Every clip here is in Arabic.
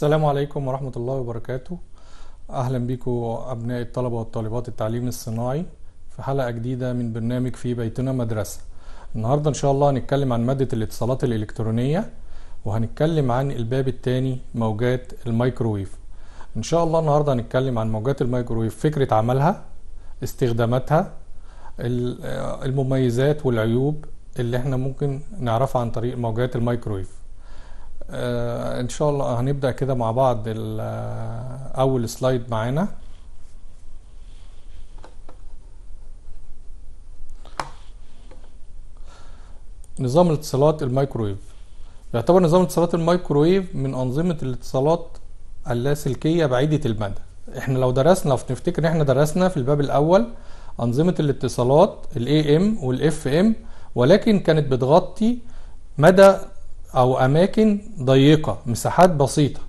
السلام عليكم ورحمة الله وبركاته أهلا بكم أبناء الطلبة والطالبات التعليم الصناعي في حلقة جديدة من برنامج في بيتنا مدرسة النهاردة إن شاء الله هنتكلم عن مادة الاتصالات الإلكترونية وهنتكلم عن الباب الثاني موجات الميكروويف إن شاء الله النهاردة هنتكلم عن موجات الميكروويف فكرة عملها استخداماتها آه، المميزات والعيوب اللي احنا ممكن نعرفها عن طريق موجات الميكرويف آه، ان شاء الله هنبدا كده مع بعض آه، اول سلايد معانا نظام الاتصالات الميكرويف يعتبر نظام الاتصالات الميكرويف من انظمه الاتصالات اللاسلكيه بعيده المدى احنا لو درسنا في نفتكر احنا درسنا في الباب الاول انظمه الاتصالات الاي ام والاف ام ولكن كانت بتغطي مدى او اماكن ضيقه مساحات بسيطه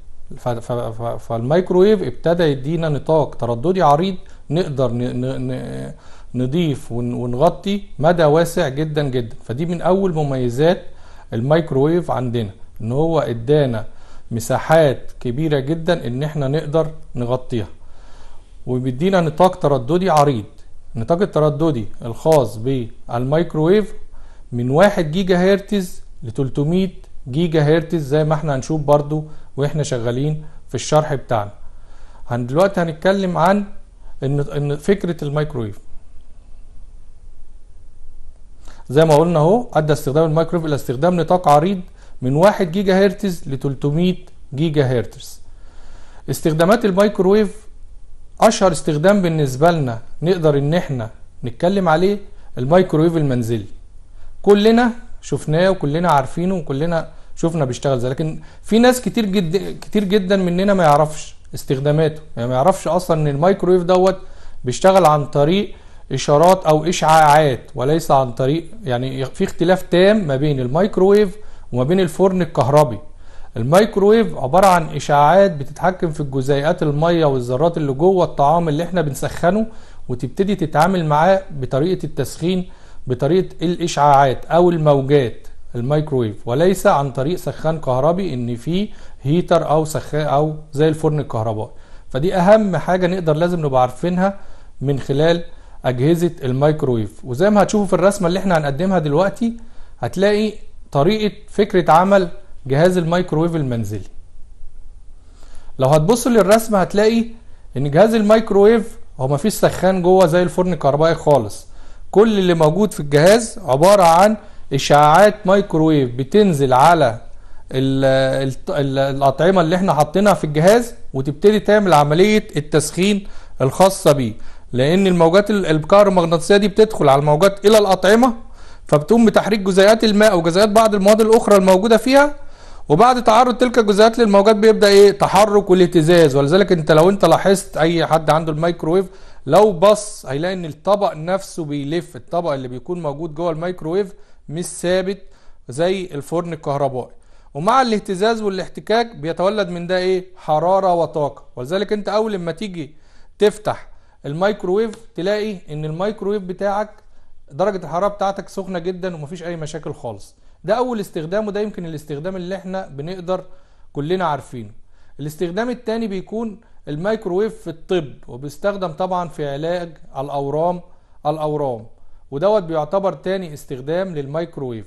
فالمايكرويف ابتدى يدينا نطاق ترددي عريض نقدر نضيف ونغطي مدى واسع جدا جدا فدي من اول مميزات المايكرويف عندنا ان هو ادانا مساحات كبيره جدا ان احنا نقدر نغطيها وبيدينا نطاق ترددي عريض النطاق الترددي الخاص بالمايكرويف من 1 جيجا هرتز ل 300 جيجا هرتز زي ما احنا هنشوف برضو واحنا شغالين في الشرح بتاعنا هن دلوقتي هنتكلم عن ان ان فكره الميكرويف زي ما قلنا اهو ادى استخدام الميكرويف الى استخدام نطاق عريض من 1 جيجا هرتز ل 300 جيجا هرتز استخدامات الميكرويف اشهر استخدام بالنسبه لنا نقدر ان احنا نتكلم عليه الميكرويف المنزلي كلنا شفناه وكلنا عارفينه وكلنا شفنا بيشتغل ازاي لكن في ناس كتير جدا كتير جدا مننا ما يعرفش استخداماته يعني ما يعرفش اصلا ان الميكرويف دوت بيشتغل عن طريق اشارات او اشعاعات وليس عن طريق يعني في اختلاف تام ما بين الميكرويف وما بين الفرن الكهربي الميكرويف عبارة عن إشعاعات بتتحكم في الجزيئات المية والذرات اللي جوه الطعام اللي احنا بنسخنه وتبتدي تتعامل معاه بطريقة التسخين بطريقة الإشعاعات أو الموجات الميكرويف وليس عن طريق سخان كهربي ان في هيتر او سخان او زي الفرن الكهربائي فدي اهم حاجه نقدر لازم نبقى عارفينها من خلال اجهزه الميكرويف وزي ما هتشوفوا في الرسمه اللي احنا هنقدمها دلوقتي هتلاقي طريقه فكره عمل جهاز الميكرويف المنزلي لو هتبص للرسمه هتلاقي ان جهاز الميكرويف هو مفيش سخان جوه زي الفرن الكهربائي خالص كل اللي موجود في الجهاز عبارة عن اشعاعات مايكرويف بتنزل على ال ال الأطعمة اللي احنا حاطينها في الجهاز وتبتدي تعمل عملية التسخين الخاصة بيه لأن الموجات الكهرومغناطيسية دي بتدخل على الموجات إلى الأطعمة فبتقوم بتحريك جزيئات الماء وجزيئات بعض المواد الأخرى الموجودة فيها وبعد تعرض تلك الجزيئات للموجات بيبدأ إيه تحرك والاهتزاز ولذلك أنت لو أنت لاحظت أي حد عنده الميكروويف لو بص هيلاقي ان الطبق نفسه بيلف الطبق اللي بيكون موجود جوه الميكروويف مش ثابت زي الفرن الكهربائي ومع الاهتزاز والاحتكاك بيتولد من ده ايه حرارة وطاقة ولذلك انت اول ما تيجي تفتح الميكروويف تلاقي ان الميكروويف بتاعك درجة الحرارة بتاعتك سخنة جدا ومفيش اي مشاكل خالص ده اول استخدام وده يمكن الاستخدام اللي احنا بنقدر كلنا عارفينه الاستخدام الثاني بيكون الميكروويف في الطب وبيستخدم طبعا في علاج الاورام الاورام ودوت بيعتبر تاني استخدام للميكروويف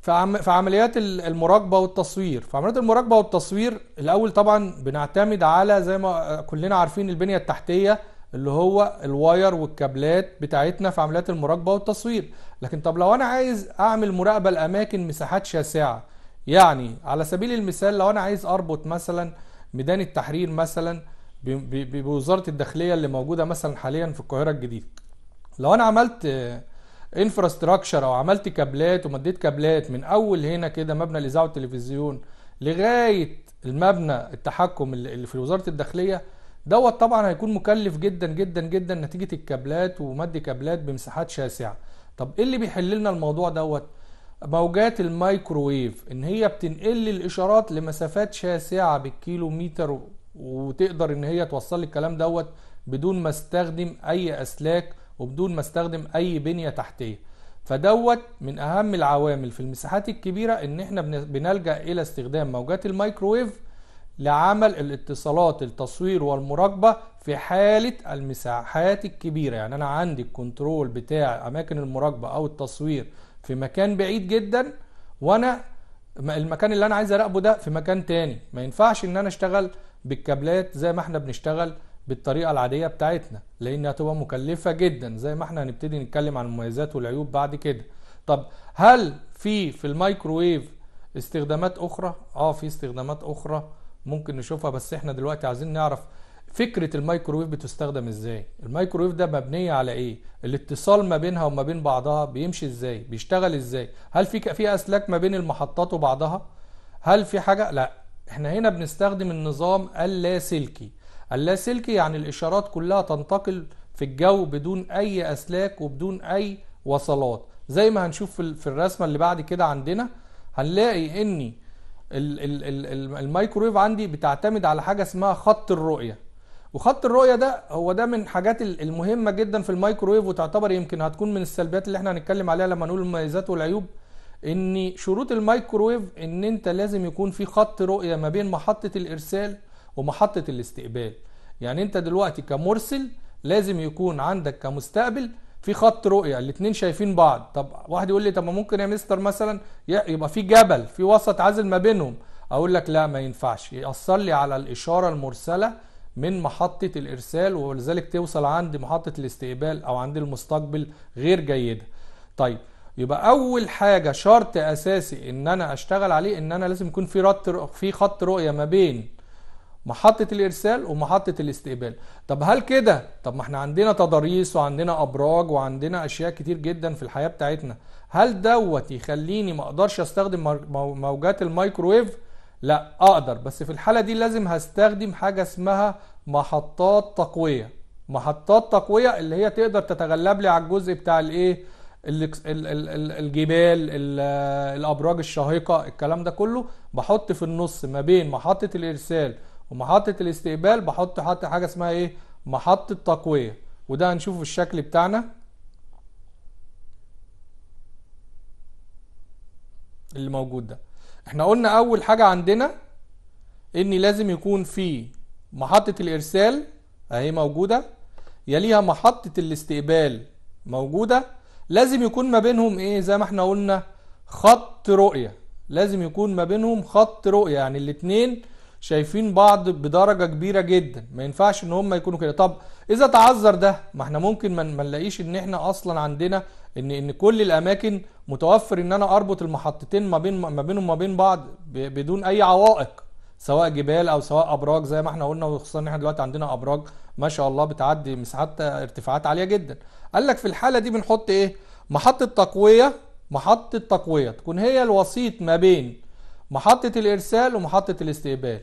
في, في عمليات المراقبه والتصوير في عمليات المراقبه والتصوير الاول طبعا بنعتمد على زي ما كلنا عارفين البنيه التحتيه اللي هو الواير والكابلات بتاعتنا في عمليات المراقبه والتصوير لكن طب لو انا عايز اعمل مراقبه لاماكن مساحات شاسعه يعني على سبيل المثال لو انا عايز اربط مثلا ميدان التحرير مثلا بوزاره الداخليه اللي موجوده مثلا حاليا في القاهره الجديده لو انا عملت انفراستراكشر آه، او عملت كابلات ومديت كابلات من اول هنا كده مبنى الاذاعه والتلفزيون لغايه المبنى التحكم اللي في وزاره الداخليه دوت طبعا هيكون مكلف جدا جدا جدا نتيجه الكابلات ومد كابلات بمساحات شاسعه طب ايه اللي بيحل لنا الموضوع دوت موجات المايكروويف ان هي بتنقل الاشارات لمسافات شاسعه بالكيلومتر وتقدر ان هي توصل لي الكلام دوت بدون ما استخدم اي اسلاك وبدون ما استخدم اي بنيه تحتيه فدوت من اهم العوامل في المساحات الكبيره ان احنا بنلجا الى استخدام موجات المايكروويف لعمل الاتصالات التصوير والمراقبه في حاله المساحات الكبيره يعني انا عندي الكنترول بتاع اماكن المراقبه او التصوير في مكان بعيد جدا وانا المكان اللي انا عايز اراقبه ده في مكان تاني ما ينفعش ان انا اشتغل بالكابلات زي ما احنا بنشتغل بالطريقه العاديه بتاعتنا لان هتبقى مكلفه جدا زي ما احنا هنبتدي نتكلم عن المميزات والعيوب بعد كده طب هل في في الميكروويف استخدامات اخرى اه في استخدامات اخرى ممكن نشوفها بس احنا دلوقتي عايزين نعرف فكره الميكروويف بتستخدم ازاي الميكروويف ده مبنيه على ايه الاتصال ما بينها وما بين بعضها بيمشي ازاي بيشتغل ازاي هل في في اسلاك ما بين المحطات وبعضها هل في حاجه لا احنا هنا بنستخدم النظام اللاسلكي اللاسلكي يعني الاشارات كلها تنتقل في الجو بدون اي اسلاك وبدون اي وصلات زي ما هنشوف في الرسمه اللي بعد كده عندنا هنلاقي إني الميكرويف عندي بتعتمد على حاجه اسمها خط الرؤيه وخط الرؤيه ده هو ده من حاجات المهمه جدا في الميكرويف وتعتبر يمكن هتكون من السلبيات اللي احنا هنتكلم عليها لما نقول المميزات والعيوب ان شروط الميكرويف ان انت لازم يكون في خط رؤيه ما بين محطه الارسال ومحطه الاستقبال يعني انت دلوقتي كمرسل لازم يكون عندك كمستقبل في خط رؤيه الاثنين شايفين بعض طب واحد يقول لي طب ممكن يا مستر مثلا يبقى في جبل في وسط عازل ما بينهم اقول لك لا ما ينفعش ياثر لي على الاشاره المرسله من محطة الإرسال ولذلك توصل عند محطة الاستقبال أو عند المستقبل غير جيدة طيب يبقى أول حاجة شرط أساسي إن أنا أشتغل عليه إن أنا لازم يكون في في خط رؤية ما بين محطة الإرسال ومحطة الاستقبال طب هل كده طب ما احنا عندنا تضاريس وعندنا أبراج وعندنا أشياء كتير جدا في الحياة بتاعتنا هل دوت يخليني ما أقدرش أستخدم موجات الميكروويف لا اقدر بس في الحالة دي لازم هستخدم حاجة اسمها محطات تقوية محطات تقوية اللي هي تقدر تتغلب لي على الجزء بتاع الايه الجبال الابراج الشاهقة الكلام ده كله بحط في النص ما بين محطة الارسال ومحطة الاستقبال بحط حاجة اسمها ايه محطة تقوية وده هنشوفه في الشكل بتاعنا اللي موجود ده احنا قلنا اول حاجة عندنا ان لازم يكون في محطة الارسال اهي موجودة يليها محطة الاستقبال موجودة لازم يكون ما بينهم ايه زي ما احنا قلنا خط رؤية لازم يكون ما بينهم خط رؤية يعني الاتنين شايفين بعض بدرجه كبيره جدا ما ينفعش ان هم يكونوا كده طب اذا تعذر ده ما احنا ممكن ما نلاقيش ان احنا اصلا عندنا ان ان كل الاماكن متوفر ان انا اربط المحطتين ما بين ما بينهم ما بين بعض بدون اي عوائق سواء جبال او سواء ابراج زي ما احنا قلنا وخصوصا ان احنا دلوقتي عندنا ابراج ما شاء الله بتعدي مساحات ارتفاعات عاليه جدا قال لك في الحاله دي بنحط ايه محطه تقويه محطه تقويه تكون هي الوسيط ما بين محطه الارسال ومحطه الاستقبال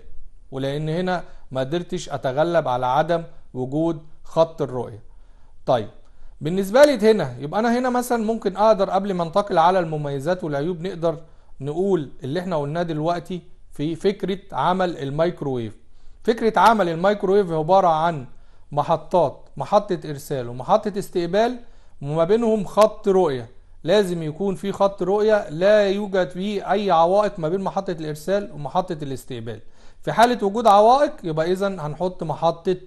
ولان هنا ما قدرتش اتغلب على عدم وجود خط الرؤيه طيب بالنسبه لي هنا يبقى انا هنا مثلا ممكن اقدر قبل ما انتقل على المميزات والعيوب نقدر نقول اللي احنا قلناه دلوقتي في فكره عمل الميكروويف فكره عمل الميكروويف عباره عن محطات محطه ارسال ومحطه استقبال وما بينهم خط رؤيه لازم يكون في خط رؤيه لا يوجد فيه اي عوائق ما بين محطه الارسال ومحطه الاستقبال في حالة وجود عوائق يبقى إذا هنحط محطة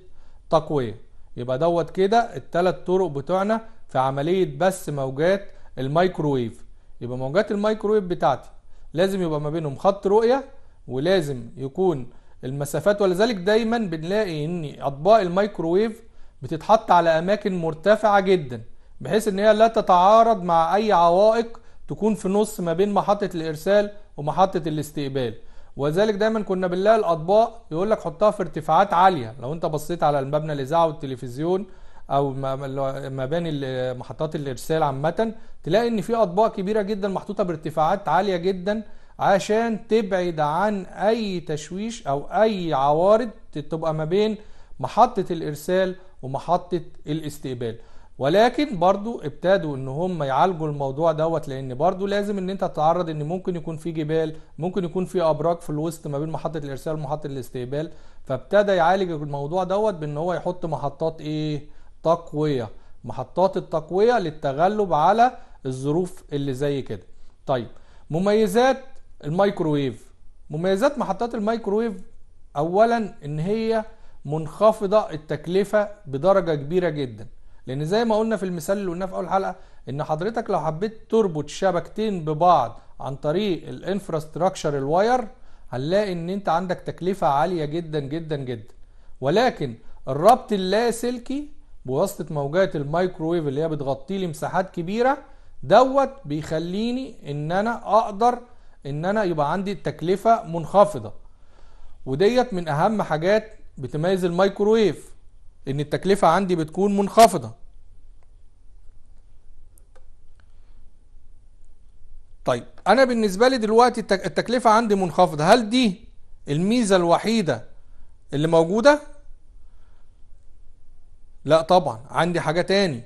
تقوية يبقى دوت كده التلات طرق بتوعنا في عملية بث موجات الميكروويف يبقى موجات الميكروويف بتاعتي لازم يبقى ما بينهم خط رؤية ولازم يكون المسافات ولذلك دايما بنلاقي ان اطباق الميكروويف بتتحط على اماكن مرتفعة جدا بحيث ان هي لا تتعارض مع اي عوائق تكون في نص ما بين محطة الارسال ومحطة الاستقبال ولذلك دايما كنا بنلاقي الاطباق يقول لك حطها في ارتفاعات عاليه لو انت بصيت على مبنى الاذاعه والتلفزيون او مباني محطات الارسال عامه تلاقي ان في اطباق كبيره جدا محطوطه بارتفاعات عاليه جدا عشان تبعد عن اي تشويش او اي عوارض تبقى ما بين محطه الارسال ومحطه الاستقبال ولكن برضو ابتدوا ان هم يعالجوا الموضوع دوت لان برضو لازم ان انت تتعرض ان ممكن يكون في جبال ممكن يكون في ابراج في الوسط ما بين محطه الارسال ومحطه الاستقبال فابتدى يعالج الموضوع دوت بان هو يحط محطات ايه تقويه محطات التقويه للتغلب على الظروف اللي زي كده طيب مميزات الميكروويف مميزات محطات الميكروويف اولا ان هي منخفضه التكلفه بدرجه كبيره جدا لان زي ما قلنا في المثال اللي قلناه في اول حلقه ان حضرتك لو حبيت تربط شبكتين ببعض عن طريق الانفراستراكشر الواير هنلاقي ان انت عندك تكلفه عاليه جدا جدا جدا ولكن الربط اللاسلكي بواسطه موجات الميكروويف اللي هي بتغطي لي مساحات كبيره دوت بيخليني ان انا اقدر ان انا يبقى عندي التكلفه منخفضه وديت من اهم حاجات بتميز الميكروويف ان التكلفة عندي بتكون منخفضة طيب انا بالنسبة لي دلوقتي التكلفة عندي منخفضة هل دي الميزة الوحيدة اللي موجودة لا طبعا عندي حاجة تاني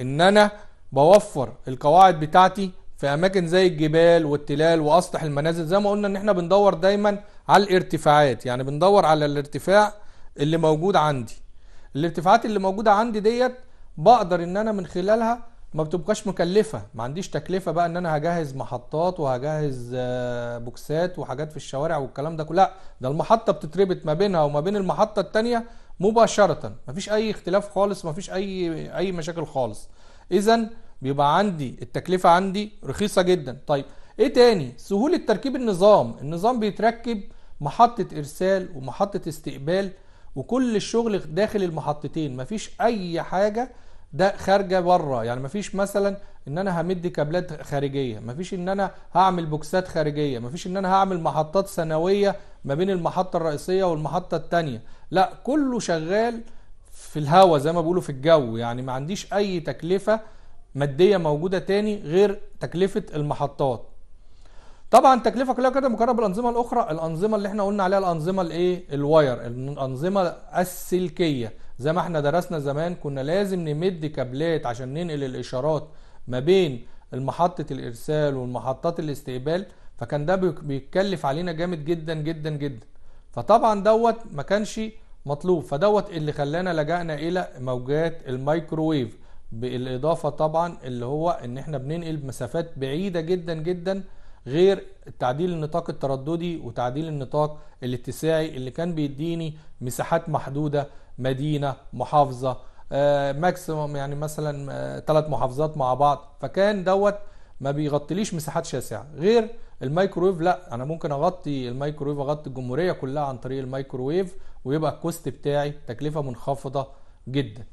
ان انا بوفر القواعد بتاعتي في اماكن زي الجبال والتلال واسطح المنازل زي ما قلنا ان احنا بندور دايما على الارتفاعات يعني بندور على الارتفاع اللي موجود عندي الارتفاعات اللي موجوده عندي ديت بقدر ان انا من خلالها ما بتبقاش مكلفه ما عنديش تكلفه بقى ان انا هجهز محطات وهجهز آه، بوكسات وحاجات في الشوارع والكلام ده كله لا ده المحطه بتتربط ما بينها وما بين المحطه الثانيه مباشره ما فيش اي اختلاف خالص ما فيش اي اي مشاكل خالص اذا بيبقى عندي التكلفه عندي رخيصه جدا طيب ايه تاني سهوله تركيب النظام النظام بيتركب محطه ارسال ومحطه استقبال وكل الشغل داخل المحطتين مفيش اي حاجه ده خارجه بره يعني مفيش مثلا ان انا همد كابلات خارجيه مفيش ان انا هعمل بوكسات خارجيه مفيش ان انا هعمل محطات ثانويه ما بين المحطه الرئيسيه والمحطه الثانيه لا كله شغال في الهوا زي ما بيقولوا في الجو يعني ما عنديش اي تكلفه ماديه موجوده تاني غير تكلفه المحطات طبعا تكلفه كلها كده مقارنه بالانظمه الاخرى الانظمه اللي احنا قلنا عليها الانظمه الايه الواير الانظمه السلكيه زي ما احنا درسنا زمان كنا لازم نمد كابلات عشان ننقل الاشارات ما بين المحطة الارسال والمحطات الاستقبال فكان ده بيتكلف علينا جامد جدا جدا جدا فطبعا دوت ما كانش مطلوب فدوت اللي خلانا لجأنا الى موجات الميكروويف بالاضافه طبعا اللي هو ان احنا بننقل مسافات بعيده جدا جدا غير تعديل النطاق الترددي وتعديل النطاق الاتساعي اللي كان بيديني مساحات محدودة مدينة محافظة آه ماكسيموم يعني مثلا ثلاث آه محافظات مع بعض فكان دوت ما بيغطيليش مساحات شاسعة غير الميكرويف لا انا ممكن اغطي الميكرويف اغطي الجمهورية كلها عن طريق الميكرويف ويبقى الكوست بتاعي تكلفة منخفضة جدا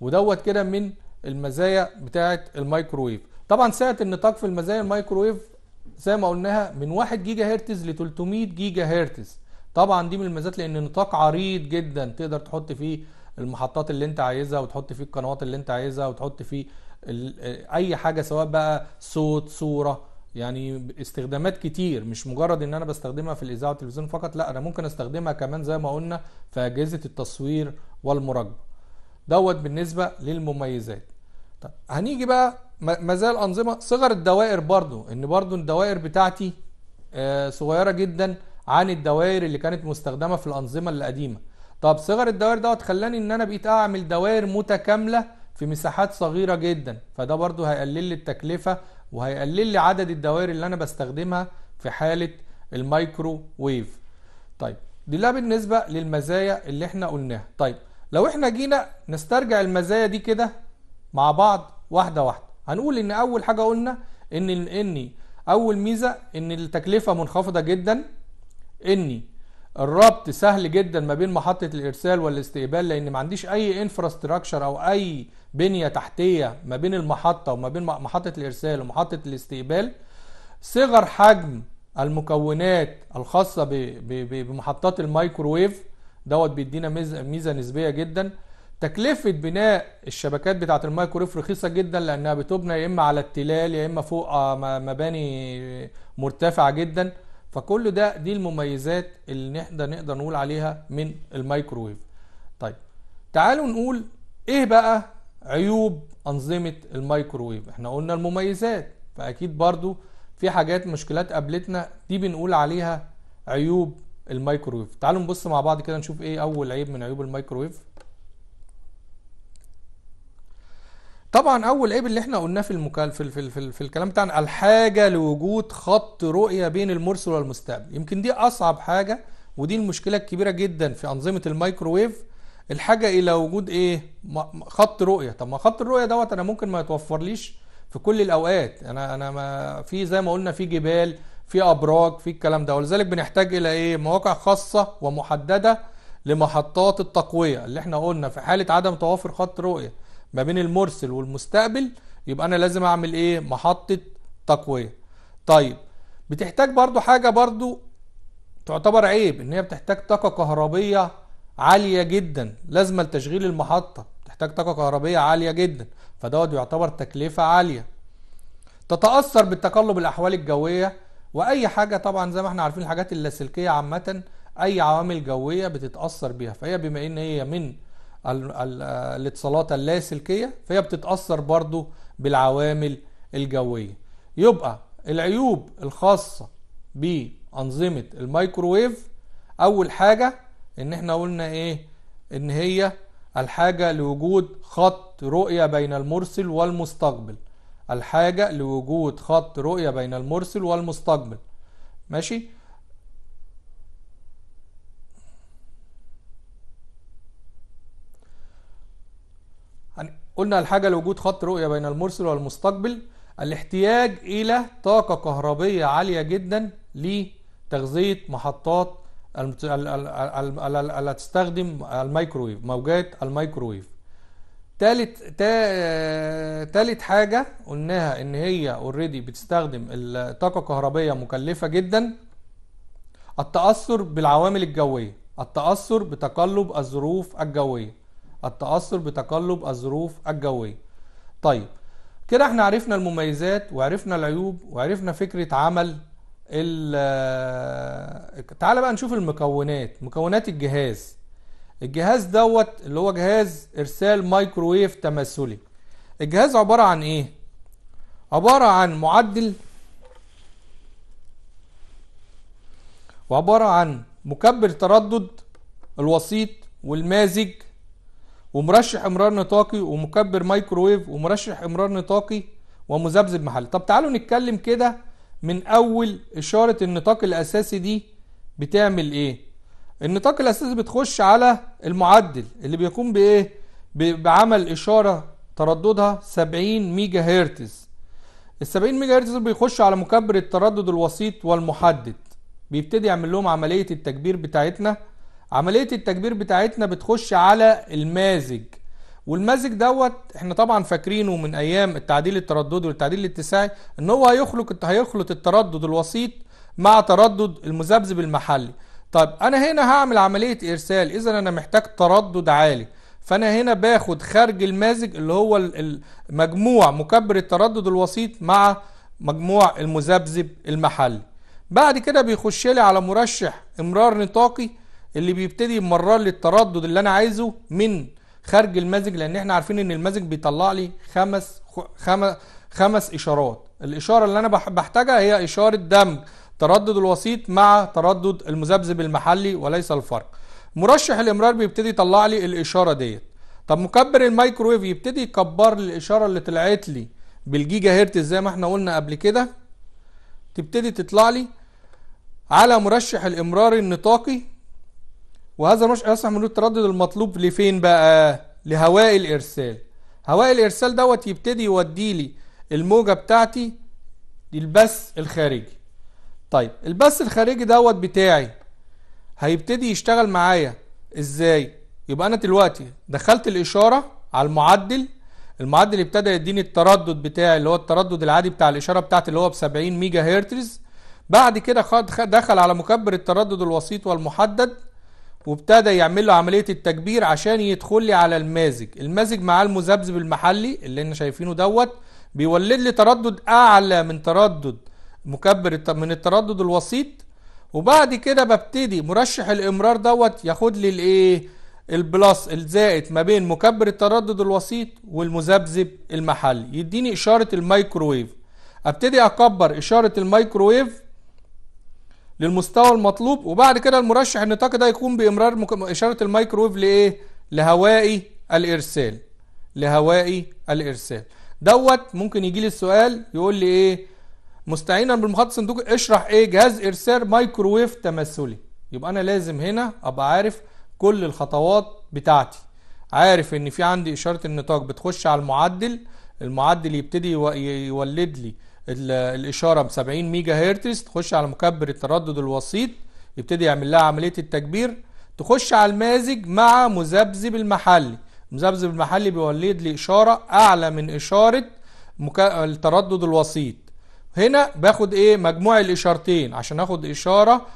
ودوت كده من المزايا بتاعه الميكرويف طبعا سعه النطاق في المزايا الميكرويف زي ما قلناها من 1 جيجا هرتز ل 300 جيجا هرتز طبعا دي من الميزات لان نطاق عريض جدا تقدر تحط فيه المحطات اللي انت عايزها وتحط فيه القنوات اللي انت عايزها وتحط فيه اي حاجه سواء بقى صوت صوره يعني استخدامات كتير مش مجرد ان انا بستخدمها في الاذاعه والتلفزيون فقط لا انا ممكن استخدمها كمان زي ما قلنا في اجهزه التصوير والمراقبه دوت بالنسبه للمميزات طب هنيجي بقى ما زال انظمه صغر الدوائر برضو ان برضو الدوائر بتاعتي آه، صغيره جدا عن الدوائر اللي كانت مستخدمه في الانظمه القديمه طب صغر الدوائر دوت خلاني ان انا بقيت اعمل دوائر متكامله في مساحات صغيره جدا فده برضو هيقلل لي التكلفه وهيقلل لي عدد الدوائر اللي انا بستخدمها في حاله المايكرو ويف طيب دي لا بالنسبه للمزايا اللي احنا قلناها طيب لو احنا جينا نسترجع المزايا دي كده مع بعض واحده واحده هنقول ان اول حاجه قلنا ان ان اول ميزه ان التكلفه منخفضه جدا ان الربط سهل جدا ما بين محطه الارسال والاستقبال لان ما عنديش اي انفراستراكشر او اي بنيه تحتيه ما بين المحطه وما بين محطه الارسال ومحطه الاستقبال صغر حجم المكونات الخاصه بمحطات الميكروويف دوت بيدينا ميزه نسبيه جدا تكلفة بناء الشبكات بتاعة المايكرويف رخيصة جدا لأنها بتبنى يا إما على التلال يا إما فوق آه، مباني مرتفعة جدا فكل ده دي المميزات اللي نقدر نقدر نقول عليها من المايكرويف. طيب تعالوا نقول ايه بقى عيوب أنظمة المايكرويف؟ احنا قلنا المميزات فأكيد برضو في حاجات مشكلات قابلتنا دي بنقول عليها عيوب المايكرويف. تعالوا نبص مع بعض كده نشوف ايه أول عيب من عيوب المايكرويف. طبعا اول عيب اللي احنا قلناه في المكال في, في, في, في الكلام بتاعنا الحاجه لوجود خط رؤيه بين المرسل والمستقبل يمكن دي اصعب حاجه ودي المشكله الكبيره جدا في انظمه الميكروويف الحاجه الى وجود ايه خط رؤيه طب ما خط الرؤيه دوت انا ممكن ما يتوفرليش في كل الاوقات انا انا ما في زي ما قلنا في جبال في ابراج في الكلام ده ولذلك بنحتاج الى ايه مواقع خاصه ومحدده لمحطات التقويه اللي احنا قلنا في حاله عدم توافر خط رؤيه ما بين المرسل والمستقبل يبقى انا لازم اعمل ايه محطة تقوية طيب بتحتاج برضو حاجة برضو تعتبر عيب ان هي بتحتاج طاقة كهربية عالية جدا لازمة لتشغيل المحطة بتحتاج طاقة كهربية عالية جدا فدوت يعتبر تكلفة عالية تتأثر بالتقلب الأحوال الجوية وأي حاجة طبعا زي ما احنا عارفين الحاجات اللاسلكية عامة أي عوامل جوية بتتأثر بيها فهي بما إن هي من الاتصالات اللاسلكيه فهي بتتاثر برضو بالعوامل الجويه يبقى العيوب الخاصه بانظمه الميكروويف اول حاجه ان احنا قلنا ايه ان هي الحاجه لوجود خط رؤيه بين المرسل والمستقبل الحاجه لوجود خط رؤيه بين المرسل والمستقبل ماشي قلنا الحاجة لوجود خط رؤية بين المرسل والمستقبل الاحتياج إلى طاقة كهربية عالية جدا لتغذية محطات التي تستخدم الميكرويف موجات الميكرويف تالت تالت حاجة قلناها ان هي اوريدي بتستخدم الطاقة كهربية مكلفة جدا التأثر بالعوامل الجوية التأثر بتقلب الظروف الجوية التأثر بتقلب الظروف الجوية طيب كده احنا عرفنا المميزات وعرفنا العيوب وعرفنا فكرة عمل ال آه، تعالى بقى نشوف المكونات مكونات الجهاز الجهاز دوت اللي هو جهاز ارسال مايكروويف تمثلي الجهاز عبارة عن ايه عبارة عن معدل وعبارة عن مكبر تردد الوسيط والمازج ومرشح امرار نطاقي ومكبر مايكروويف ومرشح امرار نطاقي ومذبذب محلي طب تعالوا نتكلم كده من اول اشاره النطاق الاساسي دي بتعمل ايه النطاق الاساسي بتخش على المعدل اللي بيقوم بايه بعمل اشاره ترددها 70 ميجا هرتز ال 70 ميجا هرتز بيخش على مكبر التردد الوسيط والمحدد بيبتدي يعمل لهم عمليه التكبير بتاعتنا عمليه التكبير بتاعتنا بتخش على المازج والمازج دوت احنا طبعا فاكرينه من ايام التعديل الترددي والتعديل الاتساعي ان هو هيخلق هيخلط التردد الوسيط مع تردد المذبذب المحلي طب انا هنا هعمل عمليه ارسال اذا انا محتاج تردد عالي فانا هنا باخد خارج المازج اللي هو مجموع مكبر التردد الوسيط مع مجموع المذبذب المحلي بعد كده بيخش لي على مرشح امرار نطاقي اللي بيبتدي يمرر لي التردد اللي انا عايزه من خارج المزج لان احنا عارفين ان المزج بيطلع لي خمس خمس خمس اشارات الاشاره اللي انا بحتاجها هي اشاره دمج تردد الوسيط مع تردد المذبذب المحلي وليس الفرق مرشح الامرار بيبتدي يطلع لي الاشاره ديت طب مكبر الميكرويف يبتدي يكبر لي الاشاره اللي طلعت لي بالجيجا هرتز زي ما احنا قلنا قبل كده تبتدي تطلع لي على مرشح الامرار النطاقي وهذا مش يصح من التردد المطلوب لفين بقى لهواء الارسال هواء الارسال دوت يبتدي يودي لي الموجه بتاعتي للبث الخارجي طيب البث الخارجي دوت بتاعي هيبتدي يشتغل معايا ازاي يبقى انا دلوقتي دخلت الاشاره على المعدل المعدل ابتدى يديني التردد بتاعي اللي هو التردد العادي بتاع الاشاره بتاعتي اللي هو ب 70 ميجا هرتز بعد كده دخل على مكبر التردد الوسيط والمحدد وابتدى يعمل له عمليه التكبير عشان يدخل لي على المازج المازج معاه المذبذب المحلي اللي احنا شايفينه دوت بيولد لي تردد اعلى من تردد مكبر من التردد الوسيط وبعد كده ببتدي مرشح الامرار دوت ياخد لي الايه البلس الزائد ما بين مكبر التردد الوسيط والمذبذب المحلي يديني اشاره الميكروويف ابتدي اكبر اشاره الميكروويف للمستوى المطلوب وبعد كده المرشح النطاقي ده يكون بامرار اشاره الميكروويف لايه لهوائي الارسال لهوائي الارسال دوت ممكن يجي لي السؤال يقول لي ايه مستعينا بالمخطط الصندوقي اشرح ايه جهاز ارسال مايكروويف تمثلي يبقى انا لازم هنا ابقى عارف كل الخطوات بتاعتي عارف ان في عندي اشاره النطاق بتخش على المعدل المعدل يبتدي يولد لي الاشاره ب 70 ميجا هرتز تخش على مكبر التردد الوسيط يبتدي يعمل لها عمليه التكبير تخش على المازج مع مذبذب المحلي المذبذب المحلي بيولد لي اشاره اعلى من اشاره مك... التردد الوسيط هنا باخد ايه مجموع الاشارتين عشان اخد اشاره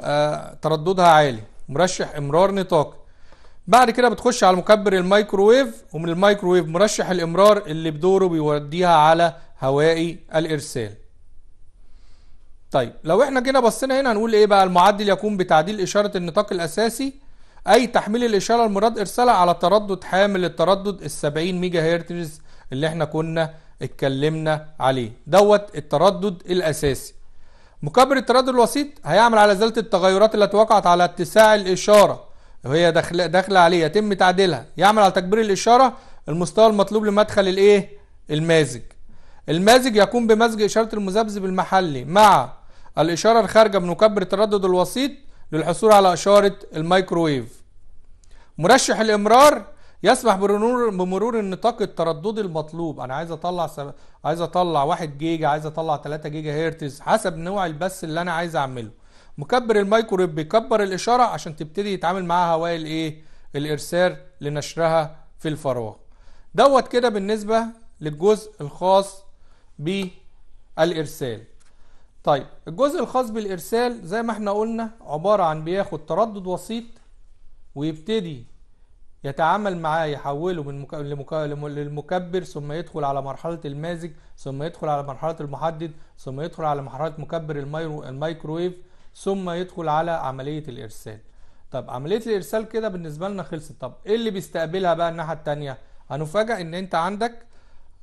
آه ترددها عالي مرشح امرار نطاقي بعد كده بتخش على مكبر الميكروويف ومن الميكروويف مرشح الامرار اللي بدوره بيوديها على هوائي الارسال طيب لو احنا جينا بصينا هنا هنقول ايه بقى المعدل يقوم بتعديل اشاره النطاق الاساسي اي تحميل الاشاره المراد ارسالها على تردد حامل التردد ال 70 ميجا هرتز اللي احنا كنا اتكلمنا عليه دوت التردد الاساسي مكبر التردد الوسيط هيعمل على ازاله التغيرات التي وقعت على اتساع الاشاره وهي هي داخله داخله عليه يتم تعديلها يعمل على تكبير الاشاره المستوى المطلوب لمدخل الايه المازج المازج يقوم بمزج اشاره المذبذب المحلي مع الاشاره الخارجه من مكبر التردد الوسيط للحصول على اشاره الميكروويف مرشح الامرار يسمح بمرور بمرور النطاق الترددي المطلوب انا عايز اطلع سب... عايز اطلع 1 جيجا عايز اطلع 3 جيجا هرتز حسب نوع البث اللي انا عايز اعمله مكبر المايكرويف بيكبر الاشاره عشان تبتدي يتعامل معاها هواء الايه الارسال لنشرها في الفراغ دوت كده بالنسبه للجزء الخاص بالارسال طيب الجزء الخاص بالارسال زي ما احنا قلنا عباره عن بياخد تردد وسيط ويبتدي يتعامل معاه يحوله من مك... لمك... للمكبر ثم يدخل على مرحلة المازج ثم يدخل على مرحلة المحدد ثم يدخل على مرحلة مكبر المايكرويف ثم يدخل على عملية الإرسال طب عملية الإرسال كده بالنسبة لنا خلصت طب إيه اللي بيستقبلها بقى الناحية التانية هنفاجأ إن أنت عندك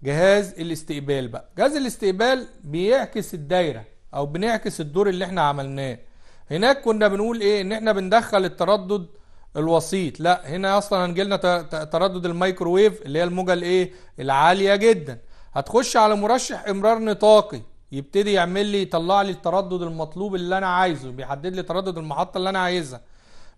جهاز الاستقبال بقى جهاز الاستقبال بيعكس الدايرة أو بنعكس الدور اللي احنا عملناه هناك كنا بنقول إيه إن احنا بندخل التردد الوسيط لا هنا أصلا هنجيلنا تردد الميكروويف اللي هي الموجة الإيه العالية جدا هتخش على مرشح إمرار نطاقي يبتدي يعمل لي يطلع لي التردد المطلوب اللي انا عايزه بيحدد لي تردد المحطه اللي انا عايزها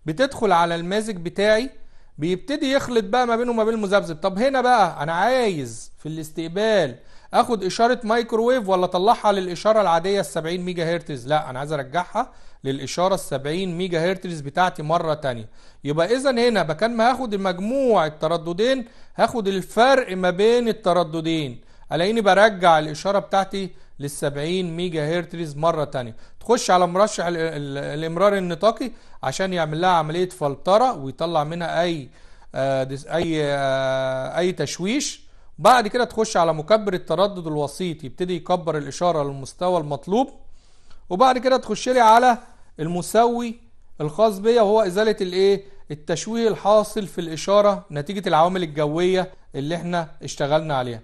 بتدخل على المازج بتاعي بيبتدي يخلط بقى ما بينه وما بين المذبذب طب هنا بقى انا عايز في الاستقبال اخد اشاره مايكروويف ولا اطلعها للاشاره العاديه ال 70 ميجا هرتز لا انا عايز ارجعها للاشاره ال 70 ميجا هرتز بتاعتي مره تانية يبقى اذا هنا بكان ما هاخد مجموع الترددين هاخد الفرق ما بين الترددين الاقيني برجع الاشاره بتاعتي للسبعين ميجا هرتز مرة تانية تخش على مرشح الامرار النطاقي عشان يعمل لها عملية فلترة ويطلع منها اي آه، اي آه، اي تشويش بعد كده تخش على مكبر التردد الوسيط يبتدي يكبر الاشارة للمستوى المطلوب وبعد كده تخش لي على المسوي الخاص بيا وهو ازالة الايه التشويه الحاصل في الاشارة نتيجة العوامل الجوية اللي احنا اشتغلنا عليها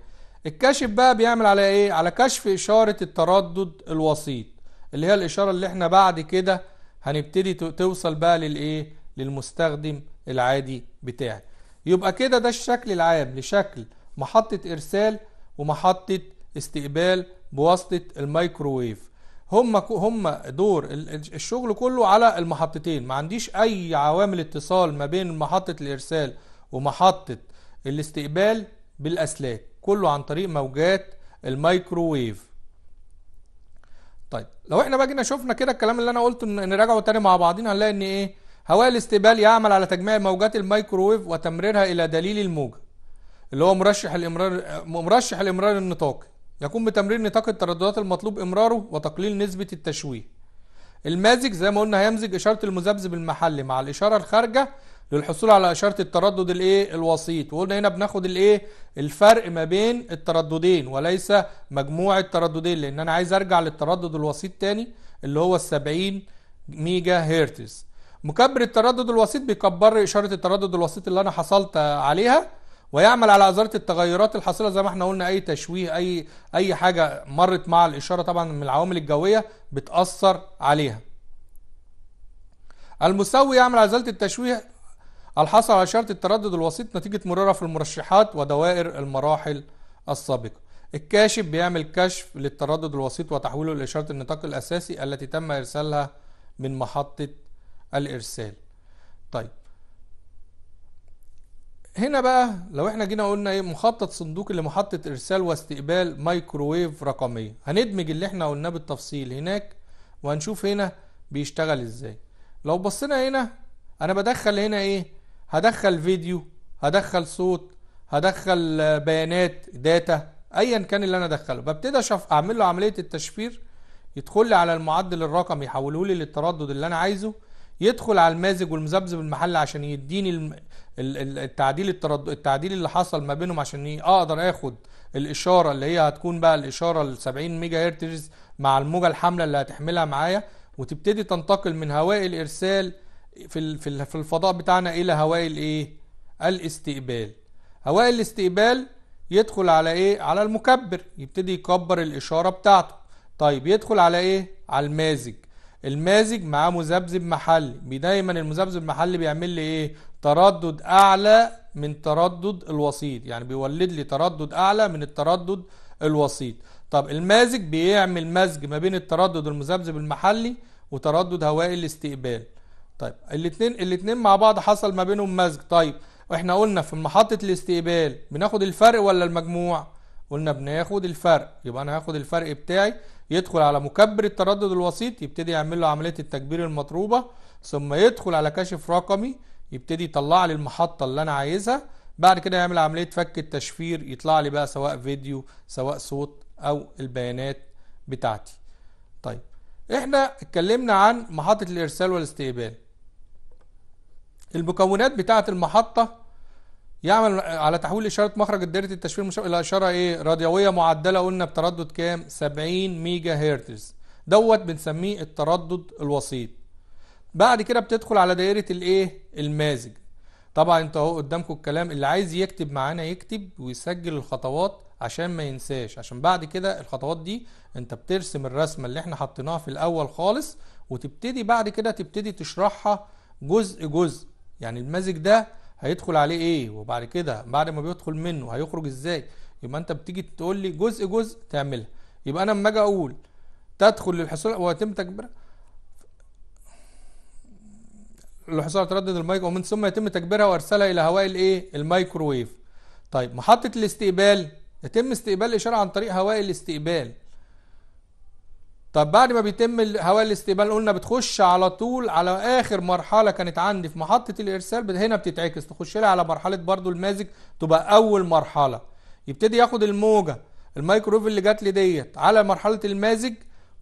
الكشف بقى بيعمل على ايه على كشف اشاره التردد الوسيط اللي هي الاشاره اللي احنا بعد كده هنبتدي توصل بقى للايه للمستخدم العادي بتاعي يبقى كده ده الشكل العام لشكل محطه ارسال ومحطه استقبال بواسطه الميكروويف هم هم دور الشغل كله على المحطتين ما عنديش اي عوامل اتصال ما بين محطه الارسال ومحطه الاستقبال بالاسلاك كله عن طريق موجات الميكروويف طيب لو احنا بقى جينا شفنا كده الكلام اللي انا قلته نراجعه تاني مع بعضين هنلاقي ان ايه هواء الاستقبال يعمل على تجميع موجات الميكروويف وتمريرها الى دليل الموجه اللي هو مرشح الامرار مرشح الامرار النطاقي يقوم بتمرير نطاق الترددات المطلوب امراره وتقليل نسبه التشويه المازج زي ما قلنا هيمزج اشاره المذبذب المحلي مع الاشاره الخارجه للحصول على اشاره التردد الايه الوسيط وقلنا هنا بناخد الايه الفرق ما بين الترددين وليس مجموع الترددين لان انا عايز ارجع للتردد الوسيط تاني اللي هو ال 70 ميجا هرتز مكبر التردد الوسيط بيكبر اشاره التردد الوسيط اللي انا حصلت عليها ويعمل على ازاله التغيرات الحاصله زي ما احنا قلنا اي تشويه اي اي حاجه مرت مع الاشاره طبعا من العوامل الجويه بتاثر عليها المسوي يعمل على ازاله التشويه الحصر على شرط التردد الوسيط نتيجة مرارة في المرشحات ودوائر المراحل السابقة الكاشف بيعمل كشف للتردد الوسيط وتحويله لإشارة النطاق الأساسي التي تم إرسالها من محطة الإرسال طيب هنا بقى لو احنا جينا قلنا ايه مخطط صندوق لمحطة ارسال واستقبال مايكروويف رقمية هندمج اللي احنا قلناه بالتفصيل هناك وهنشوف هنا بيشتغل ازاي لو بصينا هنا انا بدخل هنا ايه هدخل فيديو هدخل صوت هدخل آه، بيانات داتا ايا كان اللي انا ادخله ببتدي اشوف اعمل له عمليه التشفير يدخل لي على المعدل الرقمي يحوله لي للتردد اللي انا عايزه يدخل على المازج والمذبذب المحل عشان يديني التعديل التردد التعديل اللي حصل ما بينهم عشان اقدر اخد الاشاره اللي هي هتكون بقى الاشاره ال 70 ميجا هرتز مع الموجه الحامله اللي هتحملها معايا وتبتدي تنتقل من هواء الارسال في في الفضاء بتاعنا الى إيه هواء الايه الاستقبال هواء الاستقبال يدخل على ايه على المكبر يبتدي يكبر الاشاره بتاعته طيب يدخل على ايه على المازج المازج معاه مذبذب محلي دايما المذبذب المحلي بيعمل لي ايه تردد اعلى من تردد الوسيط يعني بيولد لي تردد اعلى من التردد الوسيط طب المازج بيعمل مزج ما بين التردد المذبذب المحلي وتردد هواء الاستقبال طيب الاثنين الاثنين مع بعض حصل ما بينهم مزج طيب احنا قلنا في محطة الاستقبال بناخد الفرق ولا المجموع قلنا بناخد الفرق يبقى انا هاخد الفرق بتاعي يدخل على مكبر التردد الوسيط يبتدي يعمل له عملية التكبير المطروبه ثم يدخل على كاشف رقمي يبتدي يطلع لي المحطة اللي انا عايزها بعد كده يعمل عملية فك التشفير يطلع لي بقى سواء فيديو سواء صوت او البيانات بتاعتي طيب احنا اتكلمنا عن محطة الارسال والاستقبال المكونات بتاعة المحطة يعمل على تحويل إشارة مخرج الدائرة التشفير المشابه إلى إشارة إيه راديوية معدلة قلنا بتردد كام 70 ميجا هرتز دوت بنسميه التردد الوسيط بعد كده بتدخل على دائرة الإيه المازج طبعا انت اهو قدامكم الكلام اللي عايز يكتب معانا يكتب ويسجل الخطوات عشان ما ينساش عشان بعد كده الخطوات دي انت بترسم الرسمه اللي احنا حطيناها في الاول خالص وتبتدي بعد كده تبتدي تشرحها جزء جزء يعني المزج ده هيدخل عليه ايه وبعد كده بعد ما بيدخل منه هيخرج ازاي يبقى انت بتيجي تقول لي جزء جزء تعملها يبقى انا لما اجي اقول تدخل للحصول ويتم تكبيرها الحصول تردد المايك ومن ثم يتم تكبيرها وارسالها الى هواء الايه الميكروويف طيب محطه الاستقبال يتم استقبال الإشارة عن طريق هواء الاستقبال طب بعد ما بيتم هواء الاستقبال قلنا بتخش على طول على اخر مرحله كانت عندي في محطه الارسال هنا بتتعكس تخش لها على مرحله برضو المازج تبقى اول مرحله يبتدي ياخد الموجه الميكرويف اللي جات لي ديت على مرحله المازج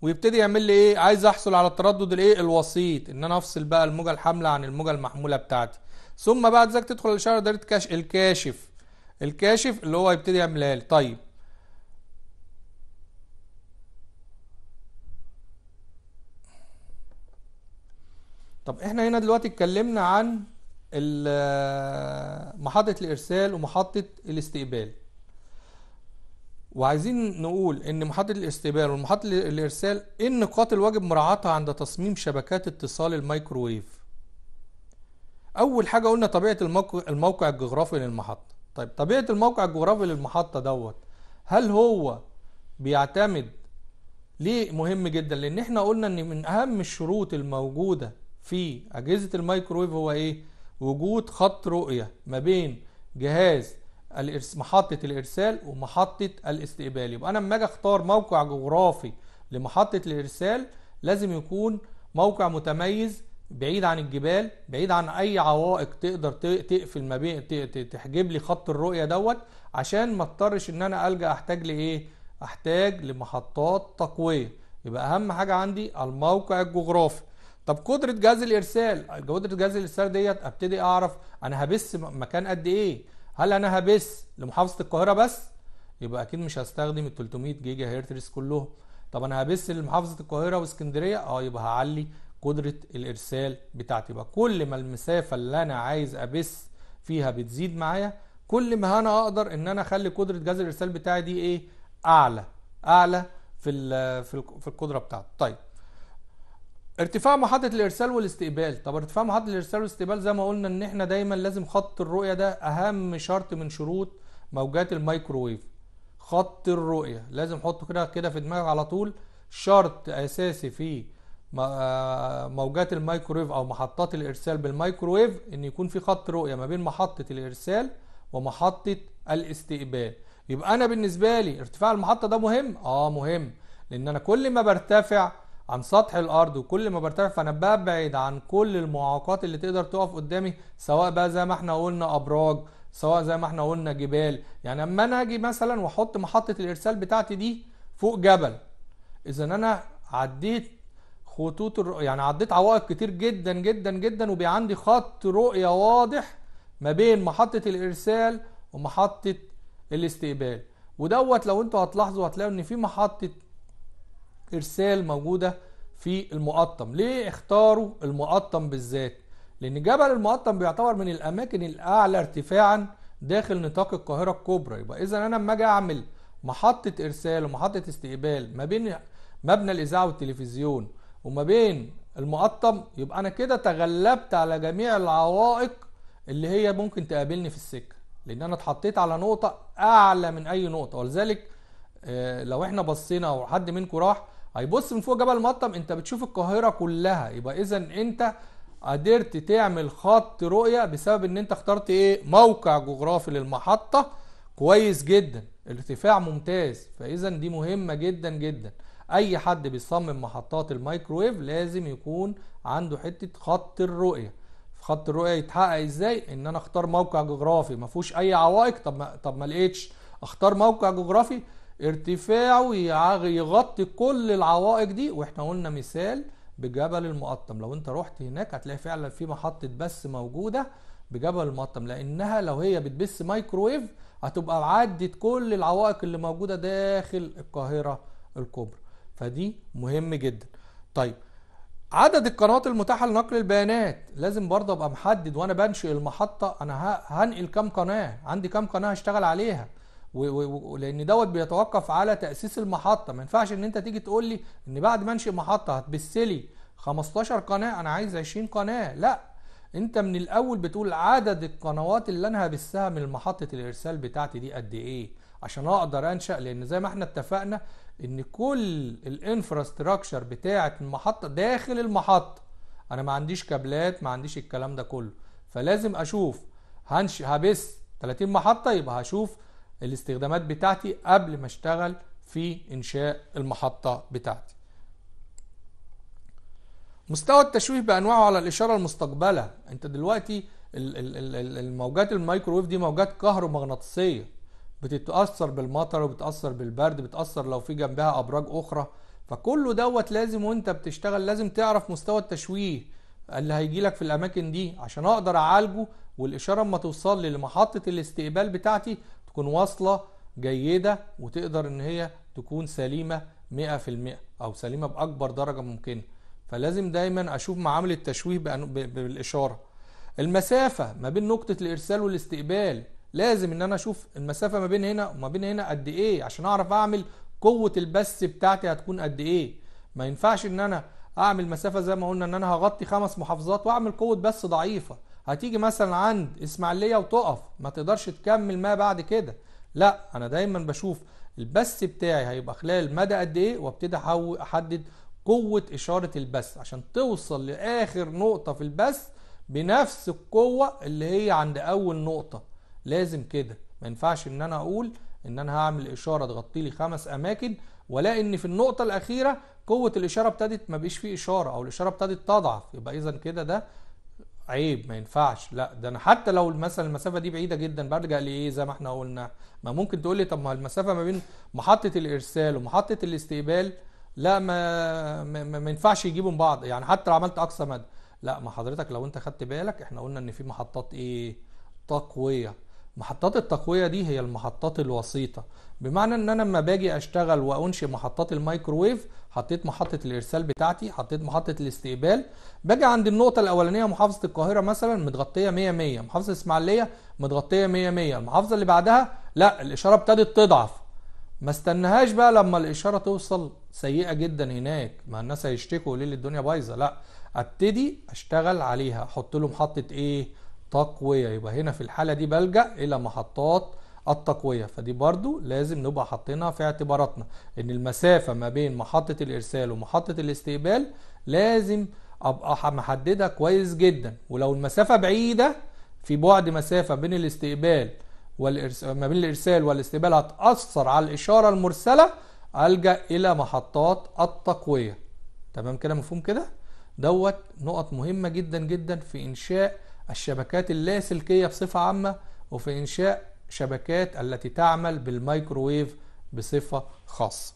ويبتدي يعمل لي ايه عايز احصل على التردد الايه الوسيط ان انا افصل بقى الموجه الحامله عن الموجه المحموله بتاعتي ثم بعد ذلك تدخل الاشاره دايره كاش الكاشف الكاشف اللي هو هيبتدي يعملها لي طيب طب احنا هنا دلوقتي اتكلمنا عن محطة الإرسال ومحطة الاستقبال وعايزين نقول ان محطة الاستقبال ومحطة الإرسال ايه النقاط الواجب مراعاتها عند تصميم شبكات اتصال الميكروويف أول حاجة قلنا طبيعة الموقع الجغرافي للمحطة طيب طبيعة الموقع الجغرافي للمحطة دوت هل هو بيعتمد ليه مهم جدا لان احنا قلنا ان من اهم الشروط الموجودة في اجهزة الميكرويف هو ايه وجود خط رؤية ما بين جهاز محطة الارسال ومحطة الاستقبال يبقى انا لما اجي اختار موقع جغرافي لمحطة الارسال لازم يكون موقع متميز بعيد عن الجبال بعيد عن اي عوائق تقدر تقفل ما بين تحجب لي خط الرؤيه دوت عشان ما اضطرش ان انا الجا احتاج لايه احتاج لمحطات تقويه يبقى اهم حاجه عندي الموقع الجغرافي طب قدره جهاز الارسال قدره جهاز الارسال ديت ابتدي اعرف انا هبث مكان قد ايه هل انا هبث لمحافظه القاهره بس يبقى اكيد مش هستخدم ال 300 جيجا هرتز كلهم طب انا هبث لمحافظه القاهره واسكندريه اه يبقى هعلي قدرة الإرسال بتاعتي بقى كل ما المسافة اللي أنا عايز أبث فيها بتزيد معايا كل ما أنا أقدر إن أنا أخلي قدرة جهاز الإرسال بتاعي دي إيه أعلى أعلى في في, في القدرة بتاعته طيب ارتفاع محطة الإرسال والاستقبال طب ارتفاع محطة الإرسال والاستقبال زي ما قلنا إن إحنا دايما لازم خط الرؤية ده أهم شرط من شروط موجات الميكروويف خط الرؤية لازم حطه كده كده في دماغك على طول شرط أساسي في موجات الميكرويف او محطات الارسال بالميكرويف ان يكون في خط رؤيه ما بين محطه الارسال ومحطه الاستقبال يبقى انا بالنسبه لي ارتفاع المحطه ده مهم اه مهم لان انا كل ما برتفع عن سطح الارض وكل ما برتفع فانا ببعد عن كل المعوقات اللي تقدر تقف قدامي سواء بقى زي ما احنا قلنا ابراج سواء زي ما احنا قلنا جبال يعني اما انا اجي مثلا واحط محطه الارسال بتاعتي دي فوق جبل اذا انا عديت خطوط الرؤية يعني عديت عوائق كتير جدا جدا جدا وبقى عندي خط رؤية واضح ما بين محطة الإرسال ومحطة الاستقبال ودوت لو انتوا هتلاحظوا هتلاقوا ان في محطة إرسال موجودة في المقطم ليه اختاروا المقطم بالذات لأن جبل المقطم بيعتبر من الأماكن الأعلى ارتفاعا داخل نطاق القاهرة الكبرى يبقى إذا أنا لما أجي أعمل محطة إرسال ومحطة استقبال ما بين مبنى الإذاعة والتلفزيون وما بين المقطم يبقى انا كده تغلبت على جميع العوائق اللي هي ممكن تقابلني في السكه لان انا اتحطيت على نقطه اعلى من اي نقطه ولذلك آه، لو احنا بصينا او حد منكم راح هيبص من فوق جبل المقطم انت بتشوف القاهره كلها يبقى اذا انت قدرت تعمل خط رؤيه بسبب ان انت اخترت ايه موقع جغرافي للمحطه كويس جدا ارتفاع ممتاز فاذا دي مهمه جدا جدا اي حد بيصمم محطات المايكرويف لازم يكون عنده حته خط الرؤيه في خط الرؤيه يتحقق ازاي ان انا اختار موقع جغرافي ما فيهوش اي عوائق طب ما طب ما لقيتش اختار موقع جغرافي ارتفاعه يغطي كل العوائق دي واحنا قلنا مثال بجبل المقطم لو انت رحت هناك هتلاقي فعلا في محطه بث موجوده بجبل المقطم لانها لو هي بتبث مايكرويف هتبقى عدت كل العوائق اللي موجوده داخل القاهره الكبرى فدي مهم جدا طيب عدد القنوات المتاحه لنقل البيانات لازم برضه ابقى محدد وانا بنشئ المحطه انا هنقل كام قناه عندي كام قناه هشتغل عليها ولان دوت بيتوقف على تاسيس المحطه ما ينفعش ان انت تيجي تقول لي ان بعد ما انشئ محطه هتبث لي 15 قناه انا عايز 20 قناه لا انت من الاول بتقول عدد القنوات اللي انا هبثها من محطه الارسال بتاعتي دي قد ايه عشان اقدر انشا لان زي ما احنا اتفقنا ان كل الانفراستراكشر بتاعه المحطه داخل المحطه انا ما عنديش كابلات ما عنديش الكلام ده كله فلازم اشوف هنش هبس 30 محطه يبقى هشوف الاستخدامات بتاعتي قبل ما اشتغل في انشاء المحطه بتاعتي مستوى التشويه بانواعه على الاشاره المستقبله انت دلوقتي الموجات الميكروويف دي موجات كهرومغناطيسيه بتتاثر بالمطر وبتاثر بالبرد بتاثر لو في جنبها ابراج اخرى فكل دوت لازم وانت بتشتغل لازم تعرف مستوى التشويه اللي هيجي لك في الاماكن دي عشان اقدر اعالجه والاشاره اما توصل لي لمحطه الاستقبال بتاعتي تكون واصله جيده وتقدر ان هي تكون سليمه 100% او سليمه باكبر درجه ممكنه فلازم دايما اشوف معامل التشويه بالاشاره المسافه ما بين نقطه الارسال والاستقبال لازم ان انا اشوف المسافه ما بين هنا وما بين هنا قد ايه عشان اعرف اعمل قوه البث بتاعتي هتكون قد ايه ما ينفعش ان انا اعمل مسافه زي ما قلنا ان انا هغطي خمس محافظات واعمل قوه بث ضعيفه هتيجي مثلا عند اسماعيليه وتقف ما تقدرش تكمل ما بعد كده لا انا دايما بشوف البث بتاعي هيبقى خلال مدى قد ايه وابتدي احدد قوه اشاره البث عشان توصل لاخر نقطه في البث بنفس القوه اللي هي عند اول نقطه لازم كده ما ينفعش ان انا اقول ان انا هعمل اشاره تغطي لي خمس اماكن ولا ان في النقطه الاخيره قوه الاشاره ابتدت ما بيش فيه اشاره او الاشاره ابتدت تضعف يبقى اذا كده ده عيب ما ينفعش لا ده انا حتى لو مثلا المسافه دي بعيده جدا برجع لايه زي ما احنا قلنا ما ممكن تقول لي طب ما المسافه ما بين محطه الارسال ومحطه الاستقبال لا ما ما, ما ينفعش يجيبهم بعض يعني حتى لو عملت اقصى مدى لا ما حضرتك لو انت خدت بالك احنا قلنا ان في محطات ايه تقويه محطات التقويه دي هي المحطات الوسيطه بمعنى ان انا لما باجي اشتغل وانشئ محطات الميكروويف حطيت محطه الارسال بتاعتي حطيت محطه الاستقبال باجي عند النقطه الاولانيه محافظه القاهره مثلا متغطيه 100 100 محافظه الاسماعيليه متغطيه 100 100 المحافظه اللي بعدها لا الاشاره ابتدت تضعف ما استناهاش بقى لما الاشاره توصل سيئه جدا هناك ما الناس هيشتكوا ليه الدنيا بايظه لا ابتدي اشتغل عليها احط له محطه ايه تقوية يبقى هنا في الحالة دي بلجأ إلى محطات التقوية فدي برضو لازم نبقى حاطينها في اعتباراتنا إن المسافة ما بين محطة الإرسال ومحطة الاستقبال لازم أبقى محددها كويس جدا ولو المسافة بعيدة في بعد مسافة بين الاستقبال والإرسال ما بين الإرسال والاستقبال هتأثر على الإشارة المرسلة ألجأ إلى محطات التقوية تمام كده مفهوم كده دوت نقط مهمة جدا جدا في إنشاء الشبكات اللاسلكية بصفة عامة وفي إنشاء شبكات التي تعمل بالمايكروويف بصفة خاصة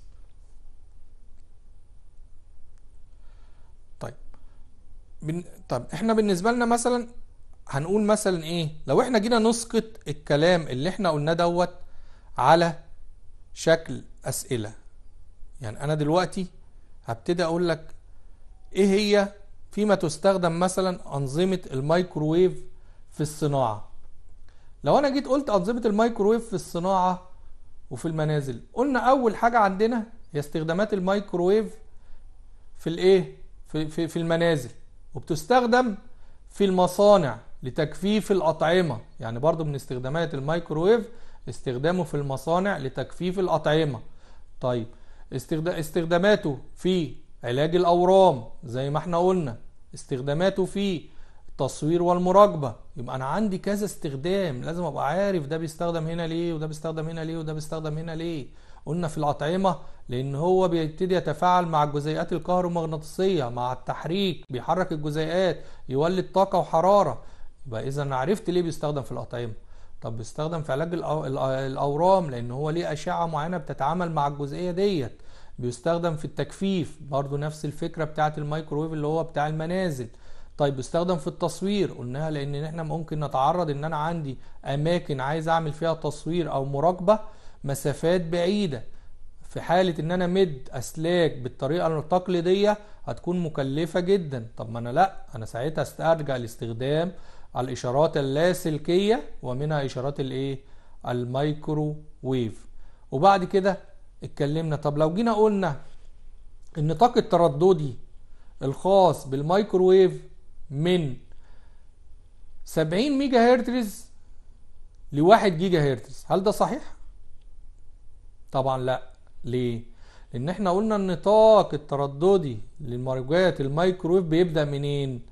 طيب بن... طب احنا بالنسبة لنا مثلا هنقول مثلا ايه لو احنا جينا نسقط الكلام اللي احنا قلناه دوت على شكل أسئلة يعني أنا دلوقتي هبتدي أقول لك إيه هي فيما تستخدم مثلا أنظمة الميكروويف في الصناعة لو أنا جيت قلت أنظمة الميكروويف في الصناعة وفي المنازل قلنا أول حاجة عندنا هي استخدامات الميكروويف في الإيه؟ في, في, في المنازل وبتستخدم في المصانع لتجفيف الأطعمة يعني برضو من استخدامات الميكروويف استخدامه في المصانع لتجفيف الأطعمة طيب استخداماته في علاج الاورام زي ما احنا قلنا استخداماته فيه التصوير والمراقبه يبقى انا عندي كذا استخدام لازم ابقى عارف ده بيستخدم هنا ليه وده بيستخدم هنا ليه وده بيستخدم هنا ليه قلنا في الاطعمه لان هو بيبتدي يتفاعل مع الجزيئات الكهرومغناطيسيه مع التحريك بيحرك الجزيئات يولد طاقه وحراره يبقى اذا انا عرفت ليه بيستخدم في الاطعمه طب بيستخدم في علاج الاورام لان هو ليه اشعه معينه بتتعامل مع الجزئيه ديت بيستخدم في التجفيف برضو نفس الفكرة بتاعة الميكروويف اللي هو بتاع المنازل طيب بيستخدم في التصوير قلناها لان احنا ممكن نتعرض ان انا عندي اماكن عايز اعمل فيها تصوير او مراقبة مسافات بعيدة في حالة ان انا مد اسلاك بالطريقة التقليدية هتكون مكلفة جدا طب ما انا لا انا ساعتها استرجع لاستخدام الاشارات اللاسلكية ومنها اشارات الايه المايكرو ويف وبعد كده اتكلمنا طب لو جينا قلنا النطاق الترددي الخاص بالمايكروويف من 70 ميجا هرتز ل 1 جيجا هرتز هل ده صحيح طبعا لا ليه لان احنا قلنا النطاق الترددي للموجات المايكروويف بيبدا منين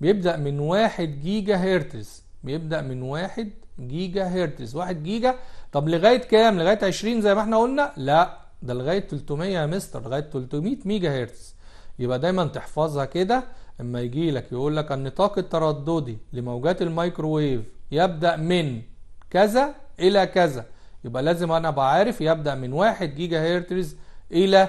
بيبدا من 1 جيجا هرتز بيبدا من 1 جيجا هرتز 1 جيجا طب لغايه كام لغايه 20 زي ما احنا قلنا لا ده لغايه 300 يا مستر لغايه 300 ميجا هرتز يبقى دايما تحفظها كده اما يجي لك يقول لك النطاق الترددي لموجات الميكروويف يبدا من كذا الى كذا يبقى لازم انا ابقى عارف يبدا من 1 جيجا هرتز الى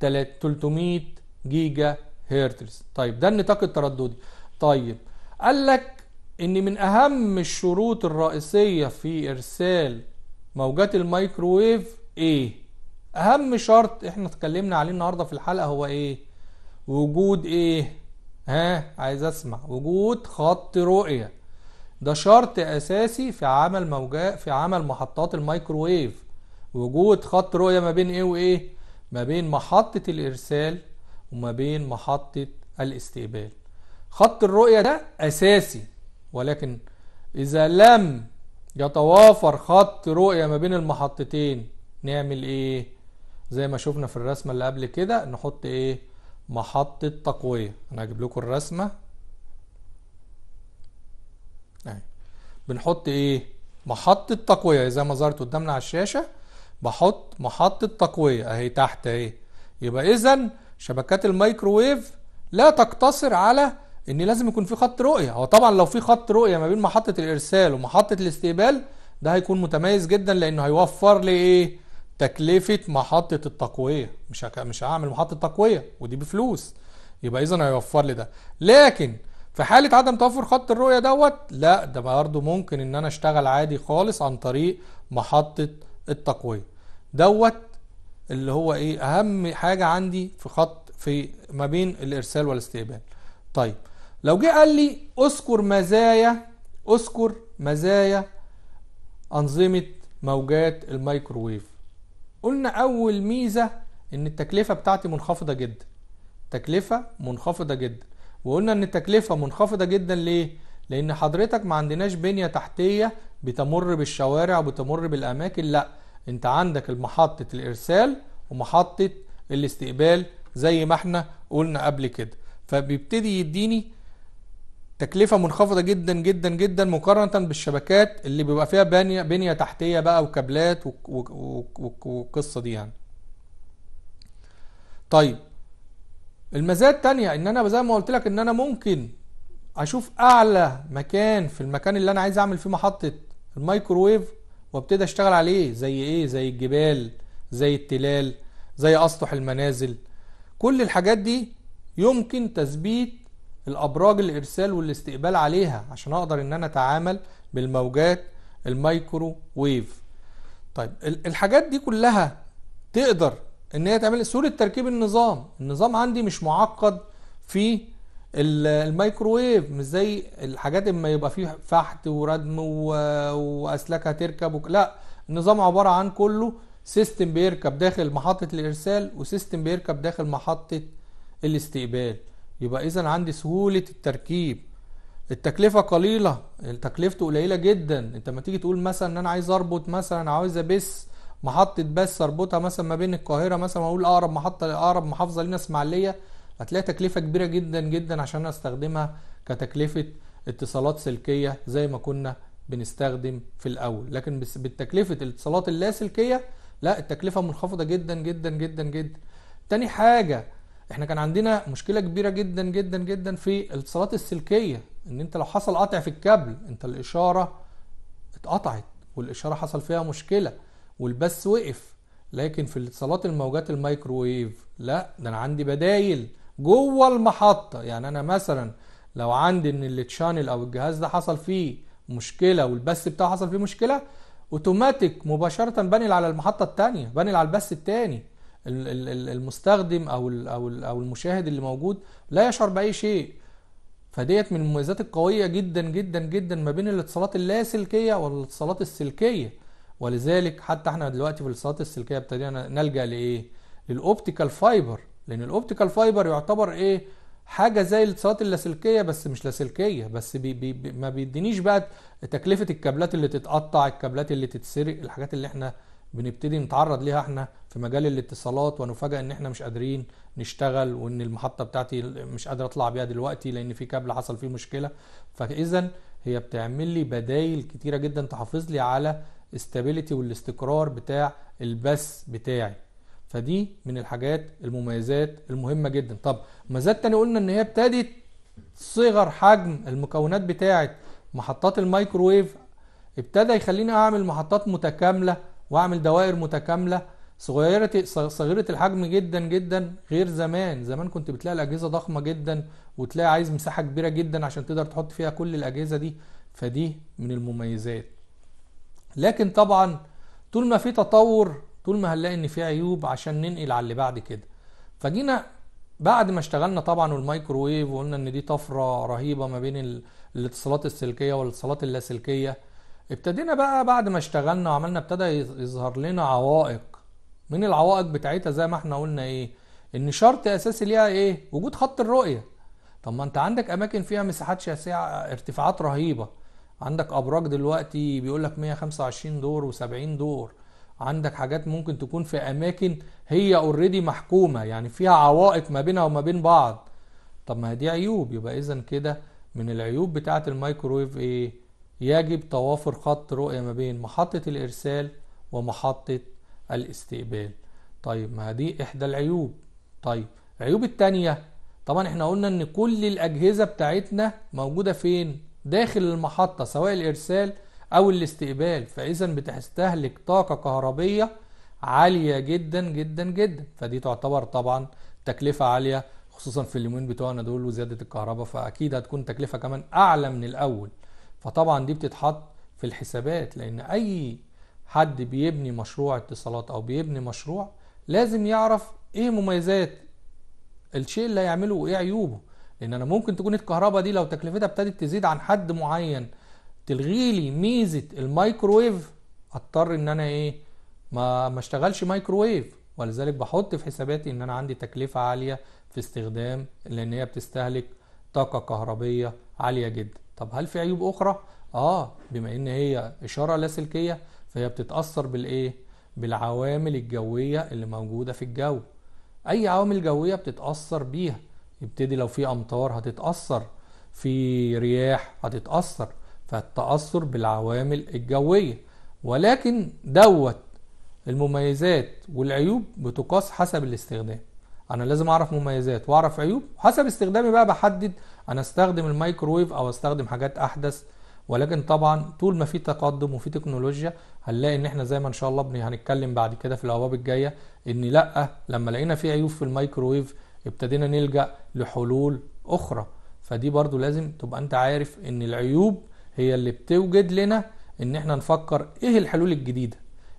300 جيجا هرتز طيب ده النطاق الترددي طيب قال لك ان من اهم الشروط الرئيسيه في ارسال موجات الميكروويف ايه اهم شرط احنا اتكلمنا عليه النهارده في الحلقه هو ايه وجود ايه ها عايز اسمع وجود خط رؤيه ده شرط اساسي في عمل موجات في عمل محطات الميكروويف وجود خط رؤيه ما بين ايه وايه ما بين محطه الارسال وما بين محطه الاستقبال خط الرؤيه ده اساسي ولكن اذا لم يتوافر خط رؤيه ما بين المحطتين نعمل ايه زي ما شفنا في الرسمة اللي قبل كده نحط ايه محطة تقوية انا هجيب لكم الرسمة اهي بنحط ايه محطة تقوية زي ما ظهرت قدامنا على الشاشة بحط محطة تقوية اهي تحت اهي يبقى اذا شبكات الميكروويف لا تقتصر على ان لازم يكون في خط رؤية هو طبعا لو في خط رؤية ما بين محطة الارسال ومحطة الاستقبال ده هيكون متميز جدا لانه هيوفر لي ايه تكلفه محطه التقويه مش هك... مش هعمل محطه تقويه ودي بفلوس يبقى اذا هيوفر لي ده لكن في حاله عدم توفر خط الرؤيه دوت لا ده برضه ممكن ان انا اشتغل عادي خالص عن طريق محطه التقويه دوت اللي هو ايه اهم حاجه عندي في خط في ما بين الارسال والاستقبال طيب لو جه قال لي اذكر مزايا اذكر مزايا انظمه موجات الميكروويف قلنا اول ميزه ان التكلفه بتاعتي منخفضه جدا تكلفه منخفضه جدا وقلنا ان التكلفه منخفضه جدا ليه لان حضرتك ما عندناش بنيه تحتيه بتمر بالشوارع وبتمر بالاماكن لا انت عندك محطه الارسال ومحطه الاستقبال زي ما احنا قلنا قبل كده فبيبتدي يديني تكلفة منخفضة جدا جدا جدا مقارنة بالشبكات اللي بيبقى فيها بنية, بنية تحتية بقى وكابلات والقصة دي يعني طيب المزايا التانية ان انا زي ما قلت لك ان انا ممكن اشوف اعلى مكان في المكان اللي انا عايز اعمل فيه محطة الميكروويف وابتدي اشتغل عليه زي ايه زي الجبال زي التلال زي اسطح المنازل كل الحاجات دي يمكن تثبيت الابراج الارسال والاستقبال عليها عشان اقدر ان انا اتعامل بالموجات المايكرو ويف طيب الحاجات دي كلها تقدر ان هي تعمل سهوله تركيب النظام النظام عندي مش معقد في الميكروويف مش زي الحاجات اما يبقى فيه فحت وردم واسلاك هتركب وك... لا النظام عباره عن كله سيستم بيركب داخل محطه الارسال وسيستم بيركب داخل محطه الاستقبال يبقى إذا عندي سهولة التركيب التكلفة قليلة تكلفته قليلة جدا انت ما تيجي تقول مثلا ان انا عايز اربط مثلا عاوز ابس محطة بس اربطها مثلا ما بين القاهرة مثلا واقول اقرب محطة اقرب محافظة لينا اسماعيلية هتلاقي تكلفة كبيرة جدا جدا عشان استخدمها كتكلفة اتصالات سلكية زي ما كنا بنستخدم في الاول لكن بالتكلفة الاتصالات اللاسلكية لا التكلفة منخفضة جدا جدا جدا جدا تاني حاجة احنا كان عندنا مشكله كبيره جدا جدا جدا في الاتصالات السلكيه ان انت لو حصل قطع في الكابل انت الاشاره اتقطعت والاشاره حصل فيها مشكله والبث وقف لكن في الاتصالات الموجات الميكروويف لا ده انا عندي بدايل جوه المحطه يعني انا مثلا لو عندي ان التشانل او الجهاز ده حصل فيه مشكله والبث بتاعه حصل فيه مشكله اوتوماتيك مباشره بنقل على المحطه الثانيه بنقل على البث الثاني المستخدم او او او المشاهد اللي موجود لا يشعر باي شيء فديت من المميزات القويه جدا جدا جدا ما بين الاتصالات اللاسلكيه والاتصالات السلكيه ولذلك حتى احنا دلوقتي في الاتصالات السلكيه ابتدينا نلجا لايه للاوبتيكال فايبر لان الاوبتيكال فايبر يعتبر ايه حاجه زي الاتصالات اللاسلكيه بس مش لاسلكيه بس بي بي ما بيدينيش بقى تكلفه الكابلات اللي تتقطع الكابلات اللي تتسرق الحاجات اللي احنا بنبتدي نتعرض ليها احنا في مجال الاتصالات ونفاجئ ان احنا مش قادرين نشتغل وان المحطه بتاعتي مش قادر اطلع بيها دلوقتي لان في كابل حصل فيه مشكله فاذا هي بتعمل لي بدايل كتيره جدا تحافظ لي على استابيليتي والاستقرار بتاع البث بتاعي فدي من الحاجات المميزات المهمه جدا طب مزاد تاني قلنا ان هي ابتدت صغر حجم المكونات بتاعه محطات الميكروويف ابتدى يخليني اعمل محطات متكامله واعمل دوائر متكامله صغيره صغيره الحجم جدا جدا غير زمان زمان كنت بتلاقي الاجهزه ضخمه جدا وتلاقي عايز مساحه كبيره جدا عشان تقدر تحط فيها كل الاجهزه دي فدي من المميزات لكن طبعا طول ما في تطور طول ما هنلاقي ان في عيوب عشان ننقل على اللي بعد كده فجينا بعد ما اشتغلنا طبعا والمايكروويف وقلنا ان دي طفره رهيبه ما بين الاتصالات السلكيه والاتصالات اللاسلكيه ابتدينا بقى بعد ما اشتغلنا وعملنا ابتدى يظهر لنا عوائق من العوائق بتاعتها زي ما احنا قلنا ايه ان شرط اساسي ليها ايه وجود خط الرؤيه طب ما انت عندك اماكن فيها مساحات شاسعه ارتفاعات رهيبه عندك ابراج دلوقتي بيقول لك 125 دور و70 دور عندك حاجات ممكن تكون في اماكن هي اوريدي محكومه يعني فيها عوائق ما بينها وما بين بعض طب ما دي عيوب يبقى اذا كده من العيوب بتاعه الميكرويف ايه يجب توافر خط رؤية ما بين محطة الإرسال ومحطة الاستقبال طيب ما دي إحدى العيوب طيب العيوب التانية طبعا احنا قلنا ان كل الأجهزة بتاعتنا موجودة فين داخل المحطة سواء الإرسال أو الاستقبال فإذا بتستهلك طاقة كهربية عالية جدا جدا جدا فدي تعتبر طبعا تكلفة عالية خصوصا في اليومين بتوعنا دول وزيادة الكهرباء فأكيد هتكون تكلفة كمان أعلى من الأول فطبعا دي بتتحط في الحسابات لان اي حد بيبني مشروع اتصالات او بيبني مشروع لازم يعرف ايه مميزات الشيء اللي هيعمله وايه عيوبه لان انا ممكن تكون الكهرباء دي لو تكلفتها ابتدت تزيد عن حد معين تلغي لي ميزه الميكروويف اضطر ان انا ايه ما ما اشتغلش مايكروويف ولذلك بحط في حساباتي ان انا عندي تكلفه عاليه في استخدام لان هي بتستهلك طاقه كهربيه عاليه جدا طب هل في عيوب أخرى؟ آه بما إن هي إشارة لاسلكية فهي بتتأثر بالإيه؟ بالعوامل الجوية اللي موجودة في الجو أي عوامل جوية بتتأثر بيها يبتدي لو في أمطار هتتأثر في رياح هتتأثر فالتأثر بالعوامل الجوية ولكن دوت المميزات والعيوب بتقاس حسب الاستخدام أنا لازم أعرف مميزات وأعرف عيوب حسب استخدامي بقى بحدد انا استخدم الميكروويف او استخدم حاجات احدث ولكن طبعا طول ما في تقدم وفي تكنولوجيا هنلاقي ان احنا زي ما ان شاء الله هنتكلم بعد كده في الابواب الجايه ان لا لما لقينا في عيوب في الميكروويف ابتدينا نلجا لحلول اخرى فدي برضو لازم تبقى انت عارف ان العيوب هي اللي بتوجد لنا ان احنا نفكر ايه الحلول الجديده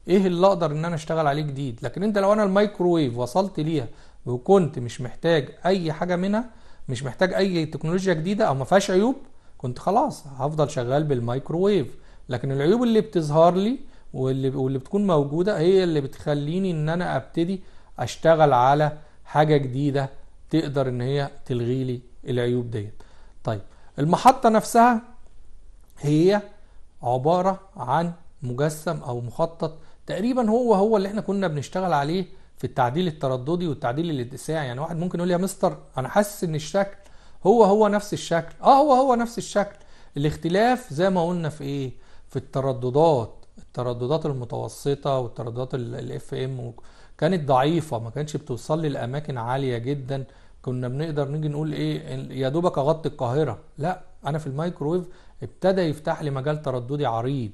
ايه اللي اقدر ان انا اشتغل عليه جديد لكن انت لو انا الميكروويف وصلت ليها وكنت مش محتاج اي حاجه منها مش محتاج اي تكنولوجيا جديده او ما فيهاش عيوب كنت خلاص هفضل شغال بالمايكروويف لكن العيوب اللي بتظهر لي واللي واللي بتكون موجوده هي اللي بتخليني ان انا ابتدي اشتغل على حاجه جديده تقدر ان هي تلغي لي العيوب ديت طيب المحطه نفسها هي عباره عن مجسم او مخطط تقريبا هو هو اللي احنا كنا بنشتغل عليه في التعديل الترددي والتعديل الاتساعي يعني واحد ممكن يقول لي يا مستر انا حاسس ان الشكل هو هو نفس الشكل اه هو هو نفس الشكل الاختلاف زي ما قلنا في ايه في الترددات الترددات المتوسطة والترددات الاف ام كانت ضعيفة ما كانتش بتوصل لي لأماكن عالية جدا كنا بنقدر نيجي نقول ايه يا دوبك اغطي القاهرة لا انا في الميكرويف ابتدى يفتح لي مجال ترددي عريض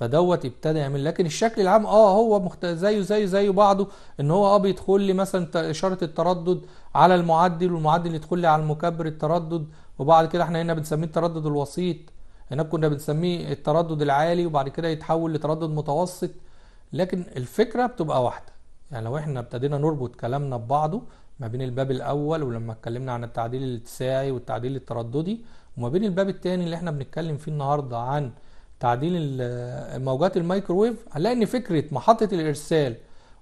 فدوت ابتدى يعمل لكن الشكل العام اه هو مخت... زيه زيه زي بعضه ان هو اه بيدخل لي مثلا اشاره التردد على المعدل والمعدل يدخل لي على المكبر التردد وبعد كده احنا هنا بنسميه التردد الوسيط هنا كنا بنسميه التردد العالي وبعد كده يتحول لتردد متوسط لكن الفكره بتبقى واحده يعني لو احنا ابتدينا نربط كلامنا ببعضه ما بين الباب الاول ولما اتكلمنا عن التعديل الاتساعي والتعديل الترددي وما بين الباب الثاني اللي احنا بنتكلم فيه النهارده عن تعديل الموجات الميكروويف هنلاقي ان فكره محطه الارسال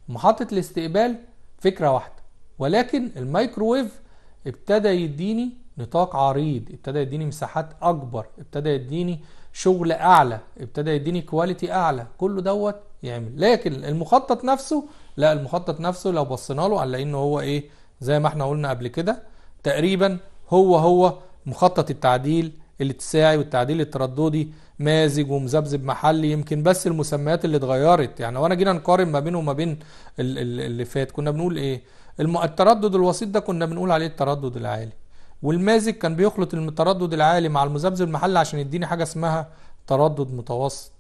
ومحطه الاستقبال فكره واحده ولكن الميكروويف ابتدى يديني نطاق عريض ابتدى يديني مساحات اكبر ابتدى يديني شغل اعلى ابتدى يديني كواليتي اعلى كله دوت يعمل لكن المخطط نفسه لا المخطط نفسه لو بصينا له هنلاقي ان هو ايه زي ما احنا قلنا قبل كده تقريبا هو هو مخطط التعديل الاتساعي والتعديل الترددي مازج ومذبذب محلي يمكن بس المسميات اللي اتغيرت يعني وانا جينا نقارن ما بينه وما بين اللي فات كنا بنقول ايه التردد الوسيط ده كنا بنقول عليه التردد العالي والمازج كان بيخلط التردد العالي مع المذبذب المحلي عشان يديني حاجه اسمها تردد متوسط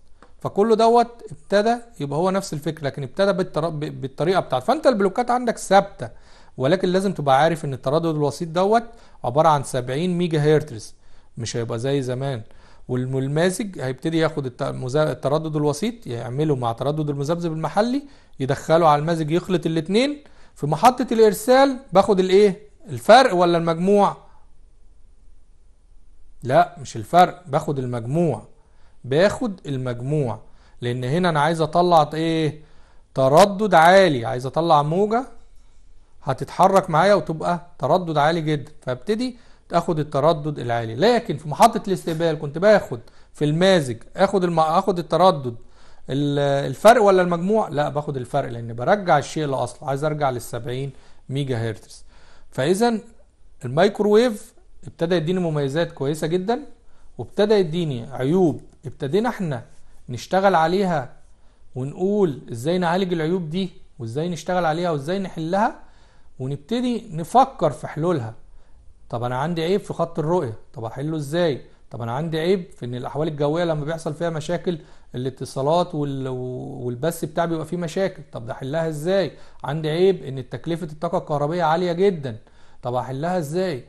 فكل دوت ابتدى يبقى هو نفس الفكره لكن ابتدى بالطريقه بتاعته فانت البلوكات عندك ثابته ولكن لازم تبقى عارف ان التردد الوسيط دوت عباره عن 70 ميجا هرتز مش هيبقى زي زمان والمازج هيبتدي ياخد التردد الوسيط يعمله مع تردد المذبذب المحلي يدخله على المازج يخلط الاثنين في محطة الارسال باخد الايه الفرق ولا المجموع لا مش الفرق باخد المجموع باخد المجموع لان هنا انا عايز اطلع ايه تردد عالي عايز اطلع موجة هتتحرك معايا وتبقى تردد عالي جدا فابتدي تاخد التردد العالي لكن في محطه الاستقبال كنت باخد في المازج اخد الم... اخد التردد الفرق ولا المجموع لا باخد الفرق لان برجع الشيء لاصله عايز ارجع لل70 ميجا هرتز فاذا الميكروويف ابتدى يديني مميزات كويسه جدا وابتدى يديني عيوب ابتدينا احنا نشتغل عليها ونقول ازاي نعالج العيوب دي وازاي نشتغل عليها وازاي نحلها ونبتدي نفكر في حلولها طب انا عندي عيب في خط الرؤيه طب احله ازاي طب انا عندي عيب في ان الاحوال الجويه لما بيحصل فيها مشاكل الاتصالات والبث بتاعي بيبقى فيه مشاكل طب ده احلها ازاي عندي عيب ان تكلفه الطاقه الكهربائيه عاليه جدا طب احلها ازاي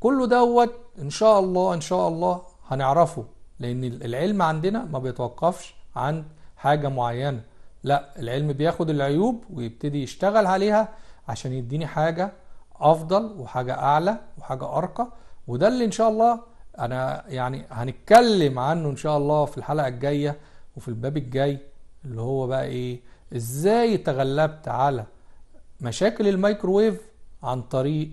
كله دوت ان شاء الله ان شاء الله هنعرفه لان العلم عندنا ما بيتوقفش عند حاجه معينه لا العلم بياخد العيوب ويبتدي يشتغل عليها عشان يديني حاجه افضل وحاجه اعلى وحاجه ارقى وده اللي ان شاء الله انا يعني هنتكلم عنه ان شاء الله في الحلقه الجايه وفي الباب الجاي اللي هو بقى ايه ازاي تغلبت على مشاكل الميكروويف عن طريق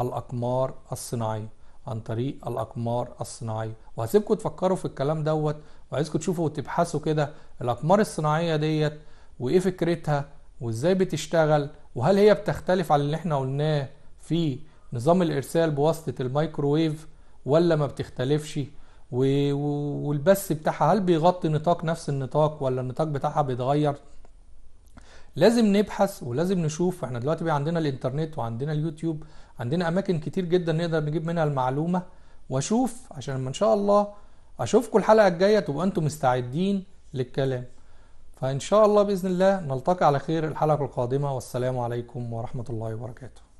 الاقمار الصناعيه عن طريق الاقمار الصناعيه وهسيبكم تفكروا في الكلام دوت وعايزكم تشوفوا وتبحثوا كده الاقمار الصناعيه ديت وايه فكرتها وازاي بتشتغل وهل هي بتختلف عن اللي احنا قلناه في نظام الارسال بواسطه الميكروويف ولا ما بتختلفش والبث بتاعها هل بيغطي نطاق نفس النطاق ولا النطاق بتاعها بيتغير لازم نبحث ولازم نشوف احنا دلوقتي بقى عندنا الانترنت وعندنا اليوتيوب عندنا اماكن كتير جدا نقدر نجيب منها المعلومه واشوف عشان ما ان شاء الله اشوفكم الحلقه الجايه تبقوا انتم مستعدين للكلام فإن شاء الله بإذن الله نلتقي على خير الحلقة القادمة والسلام عليكم ورحمة الله وبركاته